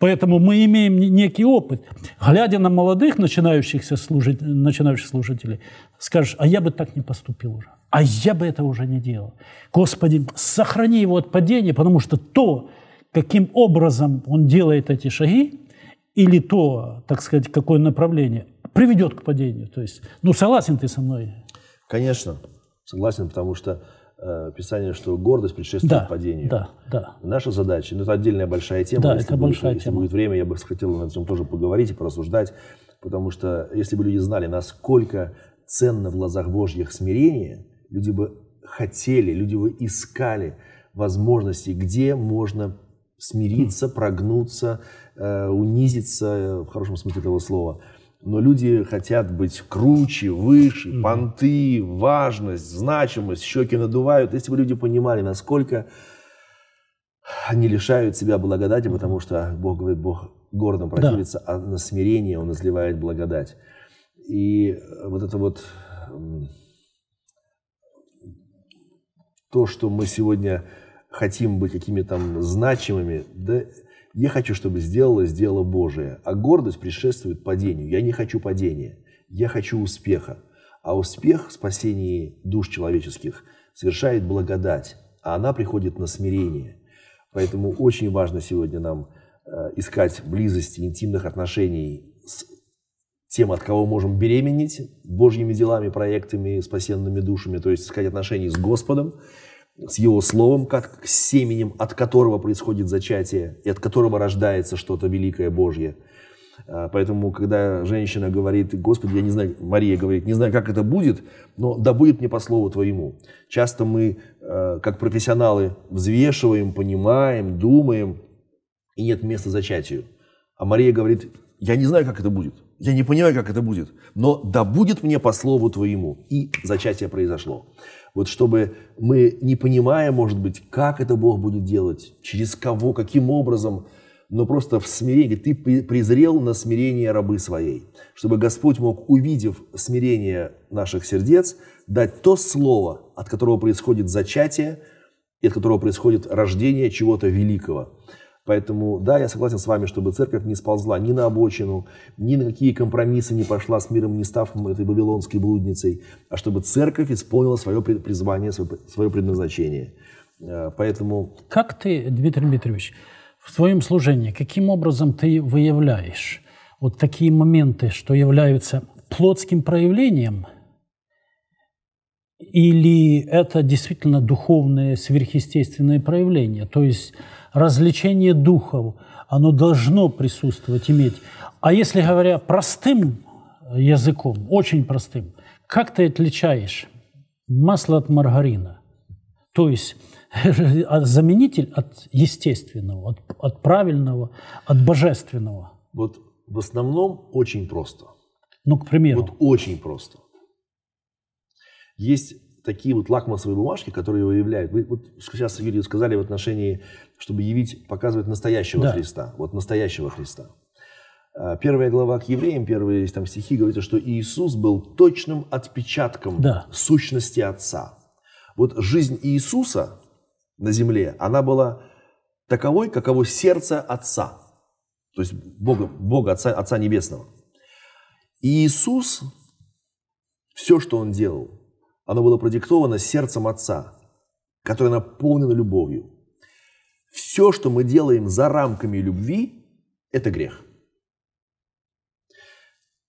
Поэтому мы имеем некий опыт. Глядя на молодых начинающихся служить, начинающих служителей, скажешь, а я бы так не поступил уже. А я бы это уже не делал. Господи, сохрани его от падения, потому что то, каким образом он делает эти шаги, или то, так сказать, какое направление, приведет к падению. То есть, ну, согласен ты со мной? Конечно, согласен, потому что э, Писание, что гордость предшествует да, падению. Да, да. Наша задача, ну это отдельная большая тема. Да, если это будет, большая если тема. Если будет время, я бы хотел на этом тоже поговорить и порассуждать, потому что если бы люди знали, насколько ценно в глазах Божьих смирение, люди бы хотели, люди бы искали возможности, где можно смириться, хм. прогнуться, э, унизиться, э, в хорошем смысле этого слова – но люди хотят быть круче, выше, mm понты, важность, значимость, щеки надувают. Если бы люди понимали, насколько они лишают себя благодати, потому что Бог говорит, Бог гордо противится, да. а на смирение Он изливает благодать. И вот это вот то, что мы сегодня хотим быть какими-то значимыми, да, я хочу, чтобы сделала сделала Божие. А гордость предшествует падению. Я не хочу падения. Я хочу успеха. А успех в спасении душ человеческих совершает благодать, а она приходит на смирение. Поэтому очень важно сегодня нам э, искать близости, интимных отношений с тем, от кого можем беременеть, божьими делами, проектами, спасенными душами, то есть искать отношения с Господом с его словом, как с семенем, от которого происходит зачатие и от которого рождается что-то великое Божье. А, поэтому, когда женщина говорит, Господи, я не знаю, Мария говорит, не знаю, как это будет, но да будет мне по слову Твоему. Часто мы, а, как профессионалы, взвешиваем, понимаем, думаем, и нет места зачатию. А Мария говорит, я не знаю, как это будет, я не понимаю, как это будет, но да будет мне по слову твоему. И зачатие произошло. Вот чтобы мы, не понимая, может быть, как это Бог будет делать, через кого, каким образом, но просто в смирении. Ты презрел на смирение рабы своей, чтобы Господь мог, увидев смирение наших сердец, дать то слово, от которого происходит зачатие, и от которого происходит рождение чего-то великого. Поэтому, да, я согласен с вами, чтобы церковь не сползла ни на обочину, ни на какие компромиссы не пошла с миром, не став этой вавилонской блудницей, а чтобы церковь исполнила свое призвание, свое предназначение. Э, поэтому... Как ты, Дмитрий Дмитриевич, в своем служении, каким образом ты выявляешь вот такие моменты, что являются плотским проявлением – или это действительно духовное сверхъестественное проявление. То есть развлечение духов, оно должно присутствовать, иметь. А если говоря простым языком, очень простым, как ты отличаешь масло от маргарина? То есть [laughs] заменитель от естественного, от, от правильного, от божественного. Вот в основном очень просто. Ну, к примеру. Вот очень просто есть такие вот лакмусовые бумажки, которые выявляют. Вы вот сейчас, Юрий, сказали в отношении, чтобы явить, показывать настоящего да. Христа. Вот настоящего Христа. А, первая глава к евреям, первые там стихи говорят, что Иисус был точным отпечатком да. сущности Отца. Вот жизнь Иисуса на земле, она была таковой, каково сердце Отца. То есть Бога, Бога Отца, Отца Небесного. И Иисус, все, что Он делал, оно было продиктовано сердцем отца, которое наполнено любовью. Все, что мы делаем за рамками любви, это грех.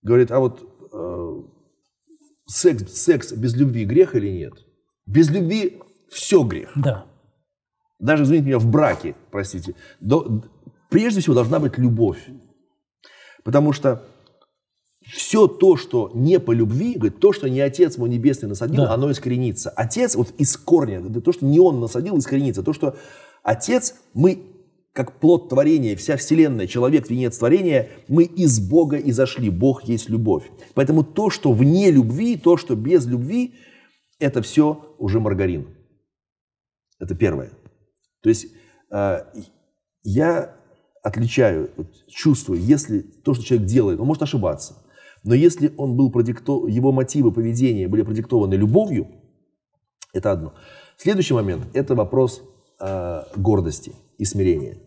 Говорит, а вот э, секс, секс без любви грех или нет? Без любви все грех. Да. Даже, извините меня, в браке, простите. До, прежде всего должна быть любовь. Потому что все то, что не по любви, говорит, то, что не Отец мой Небесный насадил, да. оно искоренится. Отец вот из корня, то, что не он насадил, искоренится. То, что Отец, мы как плод творения, вся вселенная, человек, венец творения, мы из Бога и зашли. Бог есть любовь. Поэтому то, что вне любви, то, что без любви, это все уже маргарин. Это первое. То есть э, я отличаю, чувствую, если то, что человек делает, он может ошибаться, но если он был продикто... его мотивы поведения были продиктованы любовью, это одно. Следующий момент – это вопрос э, гордости и смирения.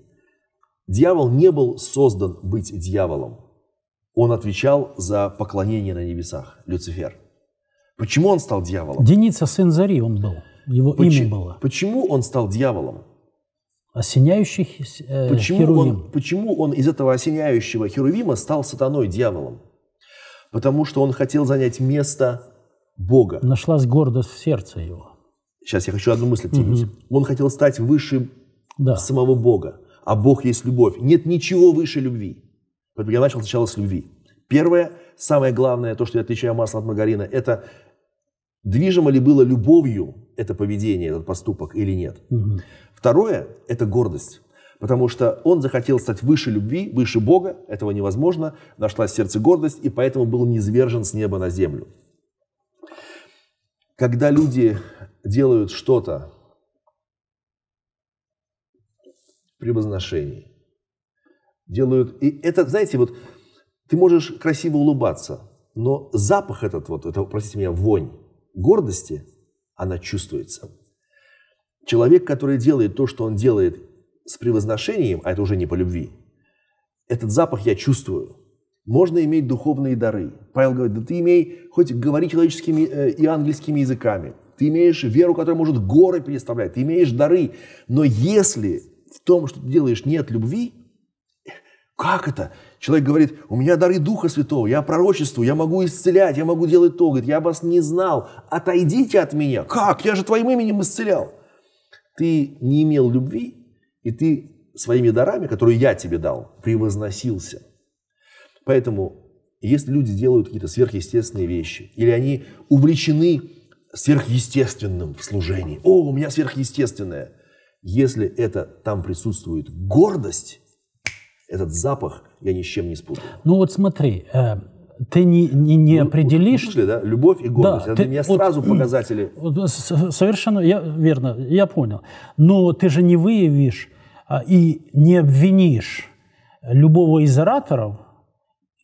Дьявол не был создан быть дьяволом. Он отвечал за поклонение на небесах, Люцифер. Почему он стал дьяволом? Деница сын Зари он был, его Поч- имя было. Почему он стал дьяволом? Осеняющий э, почему херувим. Он, почему он из этого осеняющего херувима стал сатаной, дьяволом? потому что он хотел занять место Бога. Нашлась гордость в сердце его. Сейчас я хочу одну мысль оттянуть. Угу. Он хотел стать выше да. самого Бога. А Бог есть любовь. Нет ничего выше любви. Поэтому я начал сначала с любви. Первое, самое главное, то, что я отличаю масло от маргарина, это движимо ли было любовью это поведение, этот поступок или нет. Угу. Второе – это гордость потому что он захотел стать выше любви, выше Бога, этого невозможно, нашла в сердце гордость, и поэтому был низвержен с неба на землю. Когда люди делают что-то при возношении, делают... И это, знаете, вот ты можешь красиво улыбаться, но запах этот вот, это, простите меня, вонь гордости, она чувствуется. Человек, который делает то, что он делает, с превозношением, а это уже не по любви, этот запах я чувствую. Можно иметь духовные дары. Павел говорит, да ты имей, хоть говори человеческими э, и ангельскими языками, ты имеешь веру, которая может горы переставлять, ты имеешь дары, но если в том, что ты делаешь, нет любви, как это? Человек говорит, у меня дары Духа Святого, я пророчествую, я могу исцелять, я могу делать то. Говорит, я вас не знал, отойдите от меня. Как? Я же твоим именем исцелял. Ты не имел любви, и ты своими дарами, которые я тебе дал, превозносился. Поэтому, если люди делают какие-то сверхъестественные вещи, или они увлечены сверхъестественным в служении, о, у меня сверхъестественное, если это там присутствует гордость, этот запах я ни с чем не спутаю. Ну вот смотри, э, ты не, не, не ну, определишь... Слышали, да? Любовь и гордость. Да, это ты, для меня вот, сразу [clears throat] показатели. совершенно я, верно, я понял. Но ты же не выявишь а, и не обвинишь любого из ораторов,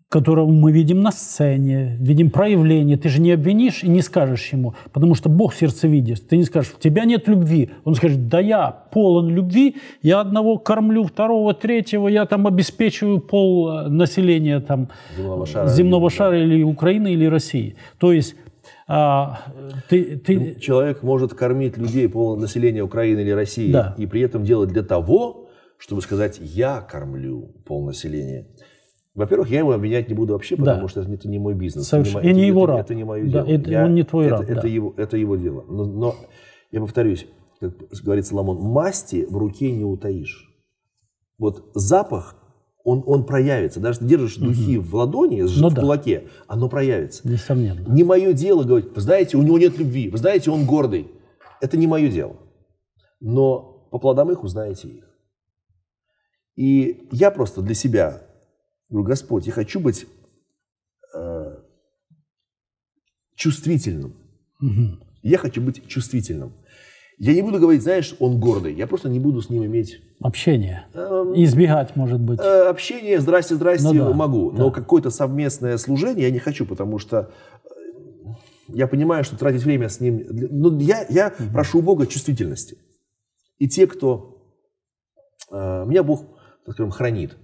которого мы видим на сцене, видим проявление. Ты же не обвинишь и не скажешь ему, потому что Бог сердце видит. Ты не скажешь, у тебя нет любви. Он скажет, да я полон любви, я одного кормлю, второго, третьего, я там обеспечиваю пол э, населения там, земного шара, земного шара или Украины, или России. То есть а, ты, ты... Ну, человек может кормить людей, пол населения Украины или России, да. и при этом делать для того, чтобы сказать, я кормлю пол населения. Во-первых, я его обвинять не буду вообще, потому да. что это, не мой бизнес. Соверш... Это не, и не это, его это, раб. Это, это не мое да, дело. Это, я, он не твой это, раб. Это, да. его, это его дело. Но, но я повторюсь, как говорит Соломон, масти в руке не утаишь. Вот запах он, он проявится. Даже ты держишь духи угу. в ладони, ну, в да. кулаке, оно проявится. Несомненно. Не мое дело говорить, вы знаете, у него нет любви, вы знаете, он гордый. Это не мое дело. Но по плодам их узнаете их. И я просто для себя говорю, Господь, я хочу быть э, чувствительным. Угу. Я хочу быть чувствительным. Я не буду говорить, знаешь, он гордый. Я просто не буду с ним иметь... Общение. Эм, Избегать, может быть. Э, общение, здрасте, здрасте, ну, да, могу. Да. Но какое-то совместное служение я не хочу, потому что э, я понимаю, что тратить время с ним... Но ну, я, я угу. прошу у Бога чувствительности. И те, кто... Э, меня Бог, так скажем, хранит.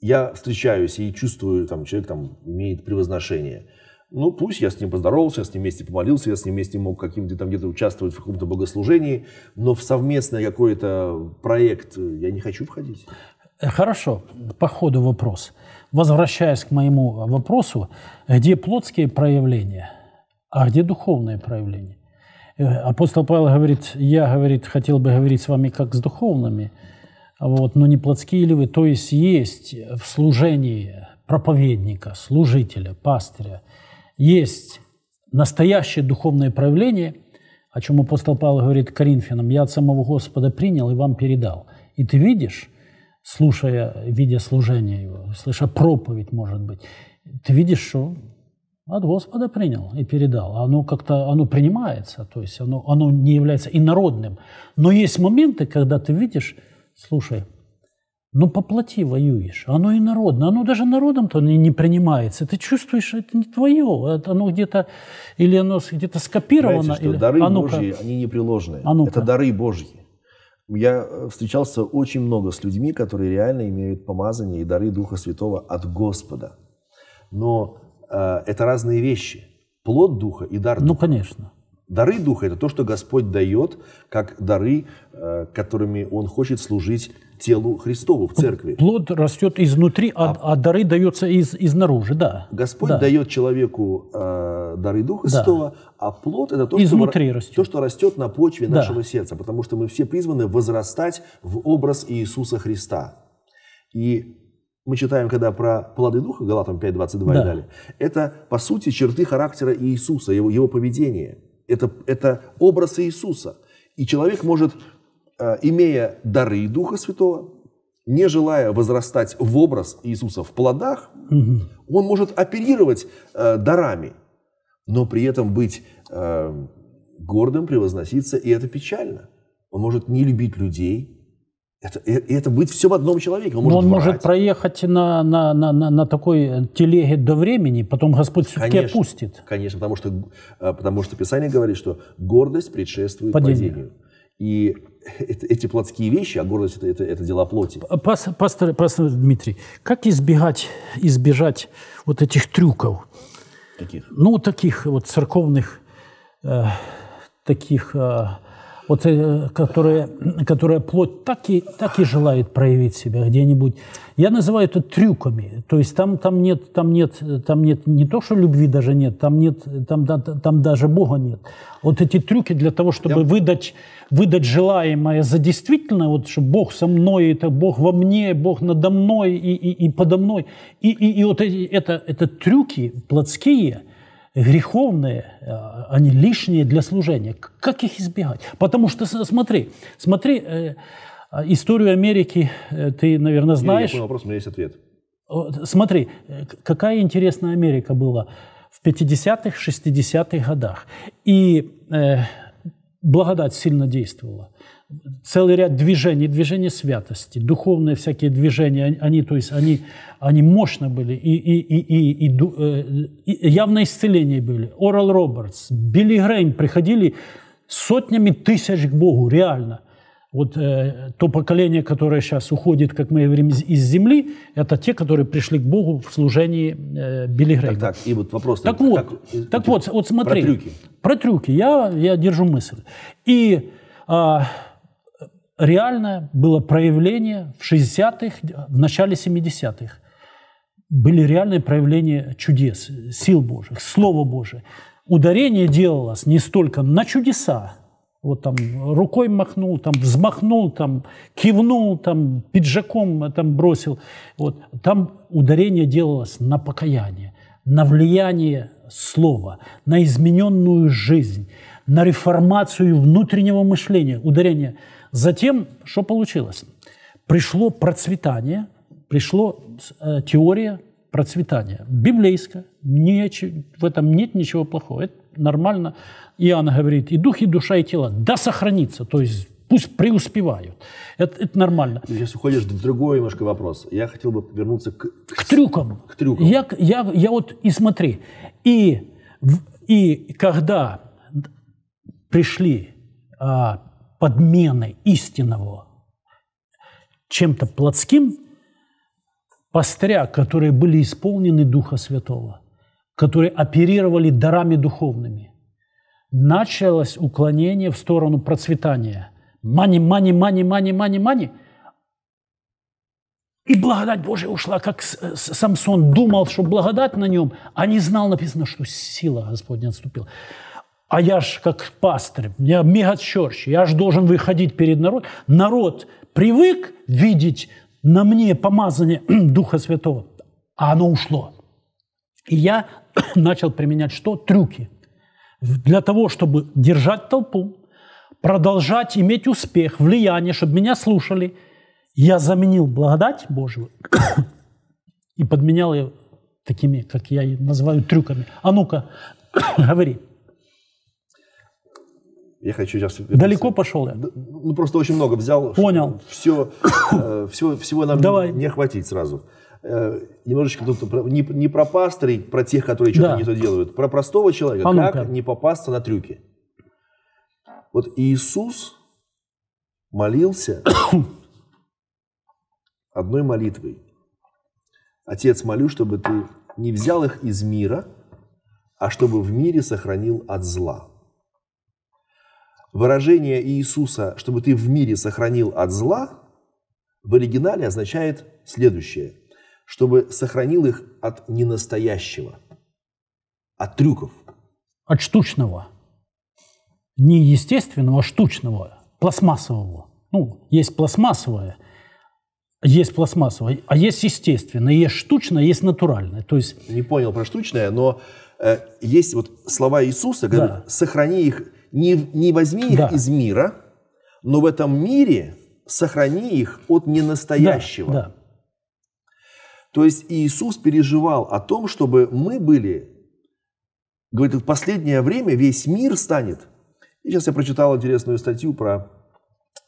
Я встречаюсь и чувствую, там, человек там имеет превозношение. Ну, пусть я с ним поздоровался, я с ним вместе помолился, я с ним вместе мог каким-то там где-то участвовать в каком-то богослужении, но в совместный какой-то проект э, я не хочу входить. Э, хорошо, по ходу вопрос. Возвращаясь к моему вопросу, где плотские проявления, а где духовные проявления? Э, апостол Павел говорит, я, говорит, хотел бы говорить с вами как с духовными, вот, но не плотские ли вы, то есть есть в служении проповедника, служителя, пастыря – есть настоящее духовное проявление, о чем апостол Павел говорит Коринфянам, «Я от самого Господа принял и вам передал». И ты видишь, слушая, видя служение его, слыша проповедь, может быть, ты видишь, что от Господа принял и передал. Оно как-то, оно принимается, то есть оно, оно не является инородным. Но есть моменты, когда ты видишь, слушай, ну, поплати, воюешь. Оно и народно. Оно даже народом-то не, не принимается. Ты чувствуешь, что это не твое. Это оно где-то, или оно где-то скопировано. Знаете, что или... дары а Божьи, они непреложные. А это дары Божьи. Я э, встречался очень много с людьми, которые реально имеют помазание и дары Духа Святого от Господа. Но э, это разные вещи. Плод Духа и дар ну, Духа. Ну, конечно. Дары Духа – это то, что Господь дает, как дары, э, которыми Он хочет служить телу Христову в церкви. Плод растет изнутри, а, а, а дары даются из, изнаружи, да. Господь да. дает человеку э, дары Духа да. Святого, а плод это то, что, растет. то, что растет на почве да. нашего сердца, потому что мы все призваны возрастать в образ Иисуса Христа. И мы читаем, когда про плоды Духа, Галатам 5.22 да. и далее, это, по сути, черты характера Иисуса, его, его поведения. Это, это образ Иисуса. И человек может Э, имея дары Духа Святого, не желая возрастать в образ Иисуса в плодах, угу. он может оперировать э, дарами, но при этом быть э, гордым, превозноситься, и это печально. Он может не любить людей, это, э, это быть все в одном человеке. Он, Но может, он может проехать на, на, на, на, на такой телеге до времени, потом Господь все-таки конечно, опустит. Конечно, потому что, э, потому что Писание говорит, что гордость предшествует падению. падению. И эти плотские вещи, а гордость это, это, это дела плоти. Пастор, пастор Дмитрий, как избегать, избежать вот этих трюков? Каких? Ну, таких вот церковных, э, таких э, вот, которая, которая плоть так и, так и желает проявить себя где-нибудь. Я называю это трюками. То есть там, там, нет, там, нет, там нет не то, что любви даже нет, там, нет, там, там даже Бога нет. Вот эти трюки для того, чтобы Я... выдать, выдать желаемое за действительное, вот, что Бог со мной, это Бог во мне, Бог надо мной и, и, и подо мной. И, и, и вот эти, это, это трюки плотские – греховные, э, они лишние для служения. Как их избегать? Потому что смотри, смотри, э, историю Америки э, ты, наверное, знаешь. Я, я вопрос, у меня есть ответ. Смотри, какая интересная Америка была в 50-х, 60-х годах. И благодать сильно действовала целый ряд движений, движения святости, духовные всякие движения, они, то есть они, они мощно были, и, и, и, и, и, э, и явно исцеление были. Орал Робертс, Билли Грейн приходили сотнями тысяч к Богу, реально. Вот э, то поколение, которое сейчас уходит, как мы говорим, из, из земли, это те, которые пришли к Богу в служении э, Билли Грейна. Так, так, и вот вопрос. Так, так вот, так, э, так вот, вот смотри. Про трюки. Про трюки. Я, я держу мысль. И... Э, реальное было проявление в 60-х, в начале 70-х. Были реальные проявления чудес, сил Божьих, Слова Божие. Ударение делалось не столько на чудеса, вот там рукой махнул, там взмахнул, там кивнул, там пиджаком там бросил. Вот. Там ударение делалось на покаяние, на влияние слова, на измененную жизнь, на реформацию внутреннего мышления. Ударение – Затем, что получилось? Пришло процветание, пришло э, теория процветания. Библейская, не, в этом нет ничего плохого. Это нормально. Иоанн говорит, и дух, и душа, и тело. Да сохранится, то есть пусть преуспевают. Это, это нормально. Ну, сейчас уходишь в другой немножко вопрос. Я хотел бы вернуться к... К, к трюкам. К трюкам. Я, я, я вот и смотри. И, и когда пришли а, подмены истинного чем-то плотским, пастря, которые были исполнены Духа Святого, которые оперировали дарами духовными, началось уклонение в сторону процветания. Мани, мани, мани, мани, мани, мани. И благодать Божия ушла, как Самсон думал, что благодать на нем, а не знал, написано, что сила Господня отступила а я ж как пастор, у меня мегачерч, я ж должен выходить перед народом. Народ привык видеть на мне помазание [clears throat] Духа Святого, а оно ушло. И я [clears throat] начал применять что? Трюки. Для того, чтобы держать толпу, продолжать иметь успех, влияние, чтобы меня слушали, я заменил благодать Божью [clears throat] и подменял ее такими, как я и называю, трюками. А ну-ка, говори. Я хочу сейчас... Далеко пошел я? Ну, просто очень много взял. Понял. Все, э, все, всего нам Давай. не хватить сразу. Э, немножечко тут про, не, не про пастырей, про тех, которые что-то да. не то делают. Про простого человека. А Как не попасться на трюки? Вот Иисус молился [coughs] одной молитвой. Отец, молю, чтобы ты не взял их из мира, а чтобы в мире сохранил от зла. Выражение Иисуса, чтобы ты в мире сохранил от зла, в оригинале означает следующее. Чтобы сохранил их от ненастоящего, от трюков. От штучного. Не естественного, а штучного, пластмассового. Ну, есть пластмассовое, есть пластмассовое, а есть естественное, есть штучное, есть натуральное. То есть... Не понял про штучное, но э, есть вот слова Иисуса, говорят, да. сохрани их не, не возьми их да. из мира, но в этом мире сохрани их от ненастоящего. Да, да. То есть Иисус переживал о том, чтобы мы были, говорит, в последнее время весь мир станет. И сейчас я прочитал интересную статью про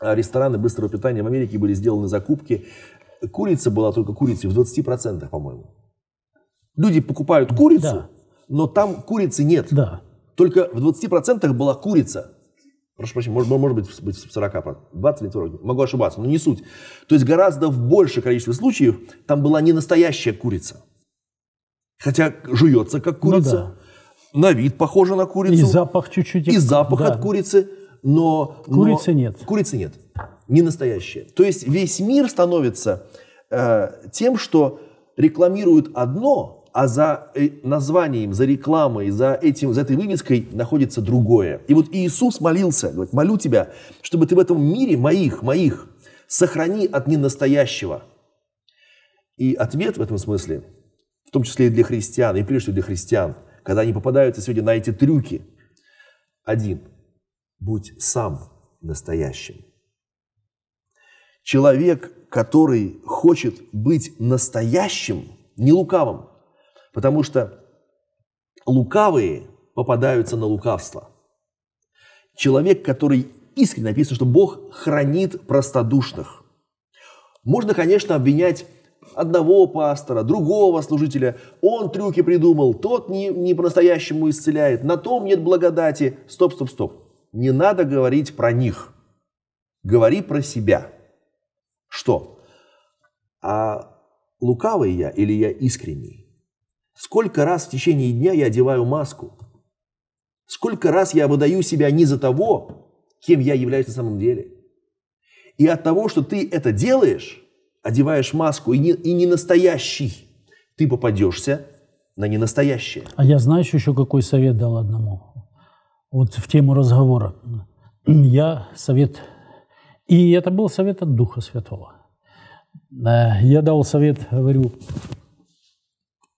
а, рестораны быстрого питания в Америке, были сделаны закупки. Курица была только курицей в 20%, по-моему. Люди покупают курицу, да. но там курицы нет. Да. Только в 20% была курица. Прошу прощения, может, может быть, быть в 40%, 20 или 40, могу ошибаться, но не суть. То есть гораздо в большее количество случаев там была не настоящая курица. Хотя жуется как ну курица, ну, да. на вид похожа на курицу. И запах чуть-чуть. И запах да. от курицы, но... Курицы но, нет. Курицы нет, не настоящая. То есть весь мир становится э, тем, что рекламируют одно, а за э, названием, за рекламой, за, этим, за этой вывеской находится другое. И вот Иисус молился, говорит, молю тебя, чтобы ты в этом мире моих, моих, сохрани от ненастоящего. И ответ в этом смысле, в том числе и для христиан, и прежде всего для христиан, когда они попадаются сегодня на эти трюки, один, будь сам настоящим. Человек, который хочет быть настоящим, не лукавым, Потому что лукавые попадаются на лукавство. Человек, который искренне написано, что Бог хранит простодушных. Можно, конечно, обвинять одного пастора, другого служителя. Он трюки придумал, тот не, не по-настоящему исцеляет, на том нет благодати. Стоп, стоп, стоп. Не надо говорить про них. Говори про себя. Что? А лукавый я или я искренний? Сколько раз в течение дня я одеваю маску? Сколько раз я выдаю себя не за того, кем я являюсь на самом деле? И от того, что ты это делаешь, одеваешь маску и не, и не настоящий, ты попадешься на ненастоящее. А я знаю еще какой совет дал одному? Вот в тему разговора. [clears throat] Я совет... И это был совет от Духа Святого. Э, я дал совет, говорю,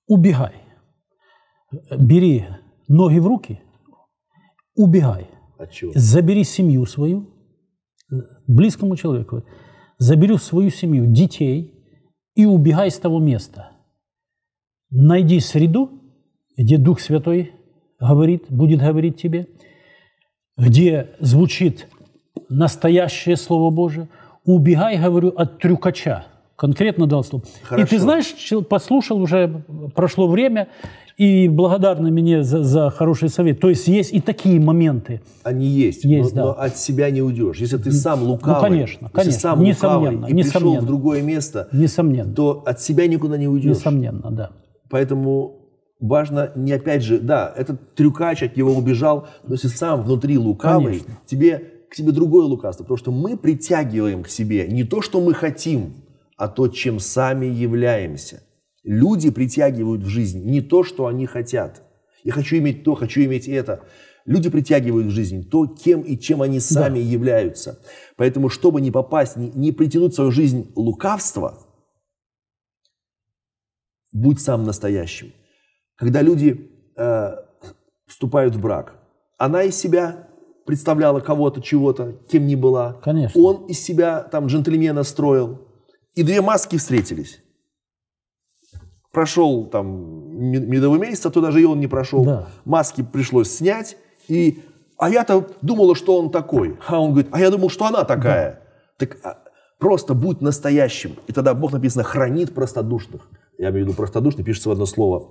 убегай. Бери ноги в руки, убегай. От а чего? Забери семью свою, близкому человеку. Забери свою семью, детей и убегай с того места. Найди среду, где Дух Святой говорит, будет говорить тебе, где звучит настоящее Слово Божие. Убегай, говорю, от трюкача – конкретно дал слово. Хорошо. И ты знаешь, послушал уже, прошло время, и благодарны мне за, за хороший совет. То есть есть и такие моменты. Они есть, есть но, да. но от себя не уйдешь. Если ты сам ну, лукавый, ну, конечно, конечно. Если сам несомненно, лукавый и несомненно. пришел в другое место, несомненно. то от себя никуда не уйдешь. Несомненно, да. Поэтому важно не опять же, да, этот трюкач от него убежал, но если сам внутри лукавый, конечно. тебе к тебе другое лукавство, потому что мы притягиваем к себе не то, что мы хотим, а то, чем сами являемся. Люди притягивают в жизнь не то, что они хотят. Я хочу иметь то, хочу иметь это. Люди притягивают в жизнь то, кем и чем они сами да. являются. Поэтому, чтобы не попасть, не, не притянуть в свою жизнь лукавство, будь сам настоящим. Когда люди э, вступают в брак, она из себя представляла кого-то, чего-то, кем не была. Конечно. Он из себя там джентльмена строил и две маски встретились. Прошел там медовый месяц, а то даже и он не прошел. Да. Маски пришлось снять. И, а я-то думала, что он такой. А он говорит, а я думал, что она такая. Да. Так а, просто будь настоящим. И тогда Бог написано хранит простодушных. Я имею в виду простодушный, пишется в одно слово.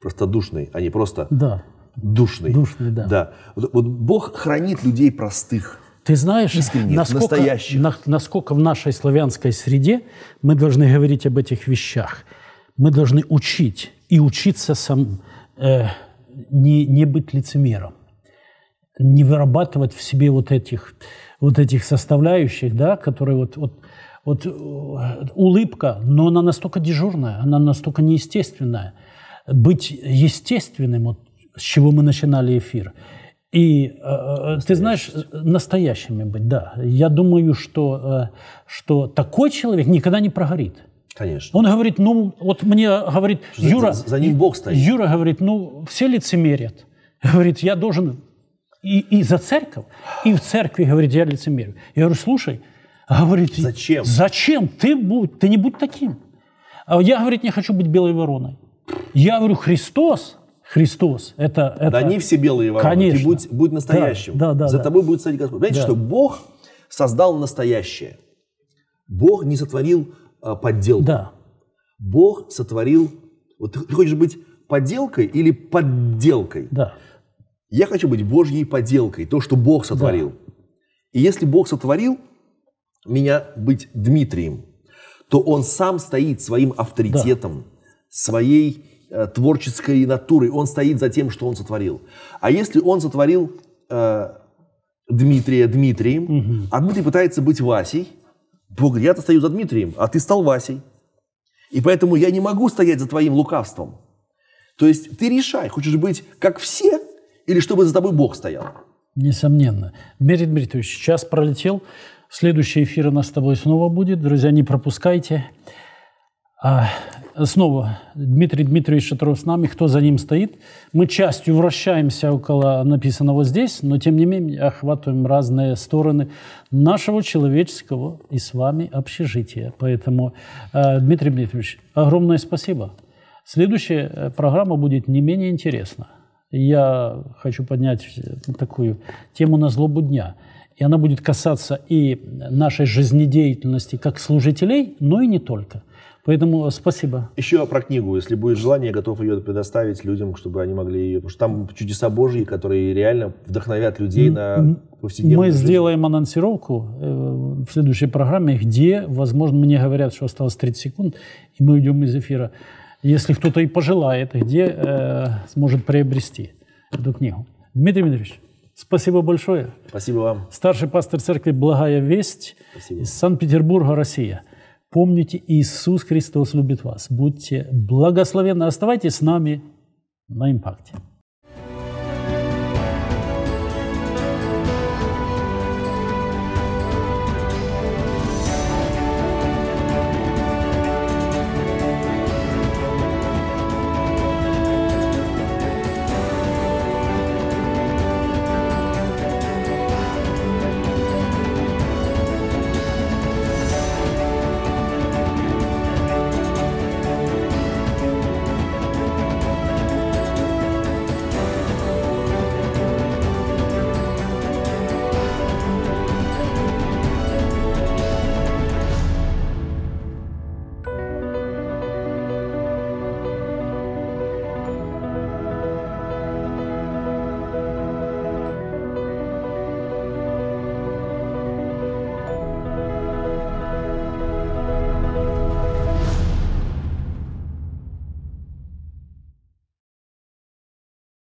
Простодушный, а не просто да. душный. Душный, да. да. Вот, вот Бог хранит людей простых. Ты знаешь, искренних, насколько, настоящих. На, насколько в нашей славянской среде мы должны говорить об этих вещах. Мы должны учить и учиться сам, э, не, не быть лицемером, не вырабатывать в себе вот этих, вот этих составляющих, да, которые вот, вот, вот э, улыбка, но она настолько дежурная, она настолько неестественная. Быть естественным, вот, с чего мы начинали эфир – и э, э, э, ты знаешь, э, настоящими быть, да. Я думаю, что, э, что такой человек никогда не прогорит. Конечно. Он говорит, ну, вот мне говорит, что Юра... За, за ним Бог стоит. Юра говорит, ну, все лицемерят. Говорит, я должен и, и за церковь, и в церкви, говорит, я лицемерю. Я говорю, слушай, говорит... Зачем? Зачем? Ты, будь, ты не будь таким. А Я, говорит, не хочу быть белой вороной. Я говорю, Христос Христос. Это, это... Гони в белые вороны, Конечно. ты будь, будь настоящим. Да, да, За тобой да. будет стоять Господь. Понимаете, да. что Бог создал настоящее. Бог не сотворил а, подделку. Да. Бог сотворил... Вот ты, ты хочешь быть подделкой или подделкой? Да. Я хочу быть Божьей подделкой. то, что Бог сотворил. Да. И если Бог сотворил меня быть Дмитрием, то Он сам стоит своим авторитетом, да. своей Э, творческой натурой, он стоит за тем, что он сотворил. А если он сотворил э, Дмитрия Дмитрием, угу. а Дмитрий пытается быть Васей, Бог говорит, я-то стою за Дмитрием, а ты стал Васей. И поэтому я не могу стоять за твоим лукавством. То есть ты решай, хочешь быть как все, или чтобы за тобой Бог стоял. Несомненно. Дмитрий Дмитриевич, час пролетел. Следующий эфир у нас с тобой снова будет. Друзья, не пропускайте. А, Снова Дмитрий Дмитриевич Шатров с нами, кто за ним стоит. Мы частью вращаемся около написанного здесь, но тем не менее охватываем разные стороны нашего человеческого и с вами общежития. Поэтому, э, Дмитрий Дмитриевич, огромное спасибо. Следующая э, программа будет не менее интересна. Я хочу поднять э, такую тему на злобу дня. И она будет касаться и нашей жизнедеятельности как служителей, но и не только – Поэтому э, спасибо. Еще про книгу, если будет желание, я готов ее предоставить людям, чтобы они могли ее... Потому что там чудеса божьи, которые реально вдохновят людей на повседневную Мы жизнь. сделаем анонсировку э, в следующей программе, где, возможно, мне говорят, что осталось 30 секунд, и мы уйдем из эфира. Если кто-то и пожелает, где э, сможет приобрести эту книгу. Дмитрий Дмитриевич, Спасибо большое. Спасибо вам. Старший пастор церкви «Благая весть» Спасибо. из Санкт-Петербурга, Россия. Помните, Иисус Христос любит вас. Будьте благословенны. Оставайтесь с нами на импакте.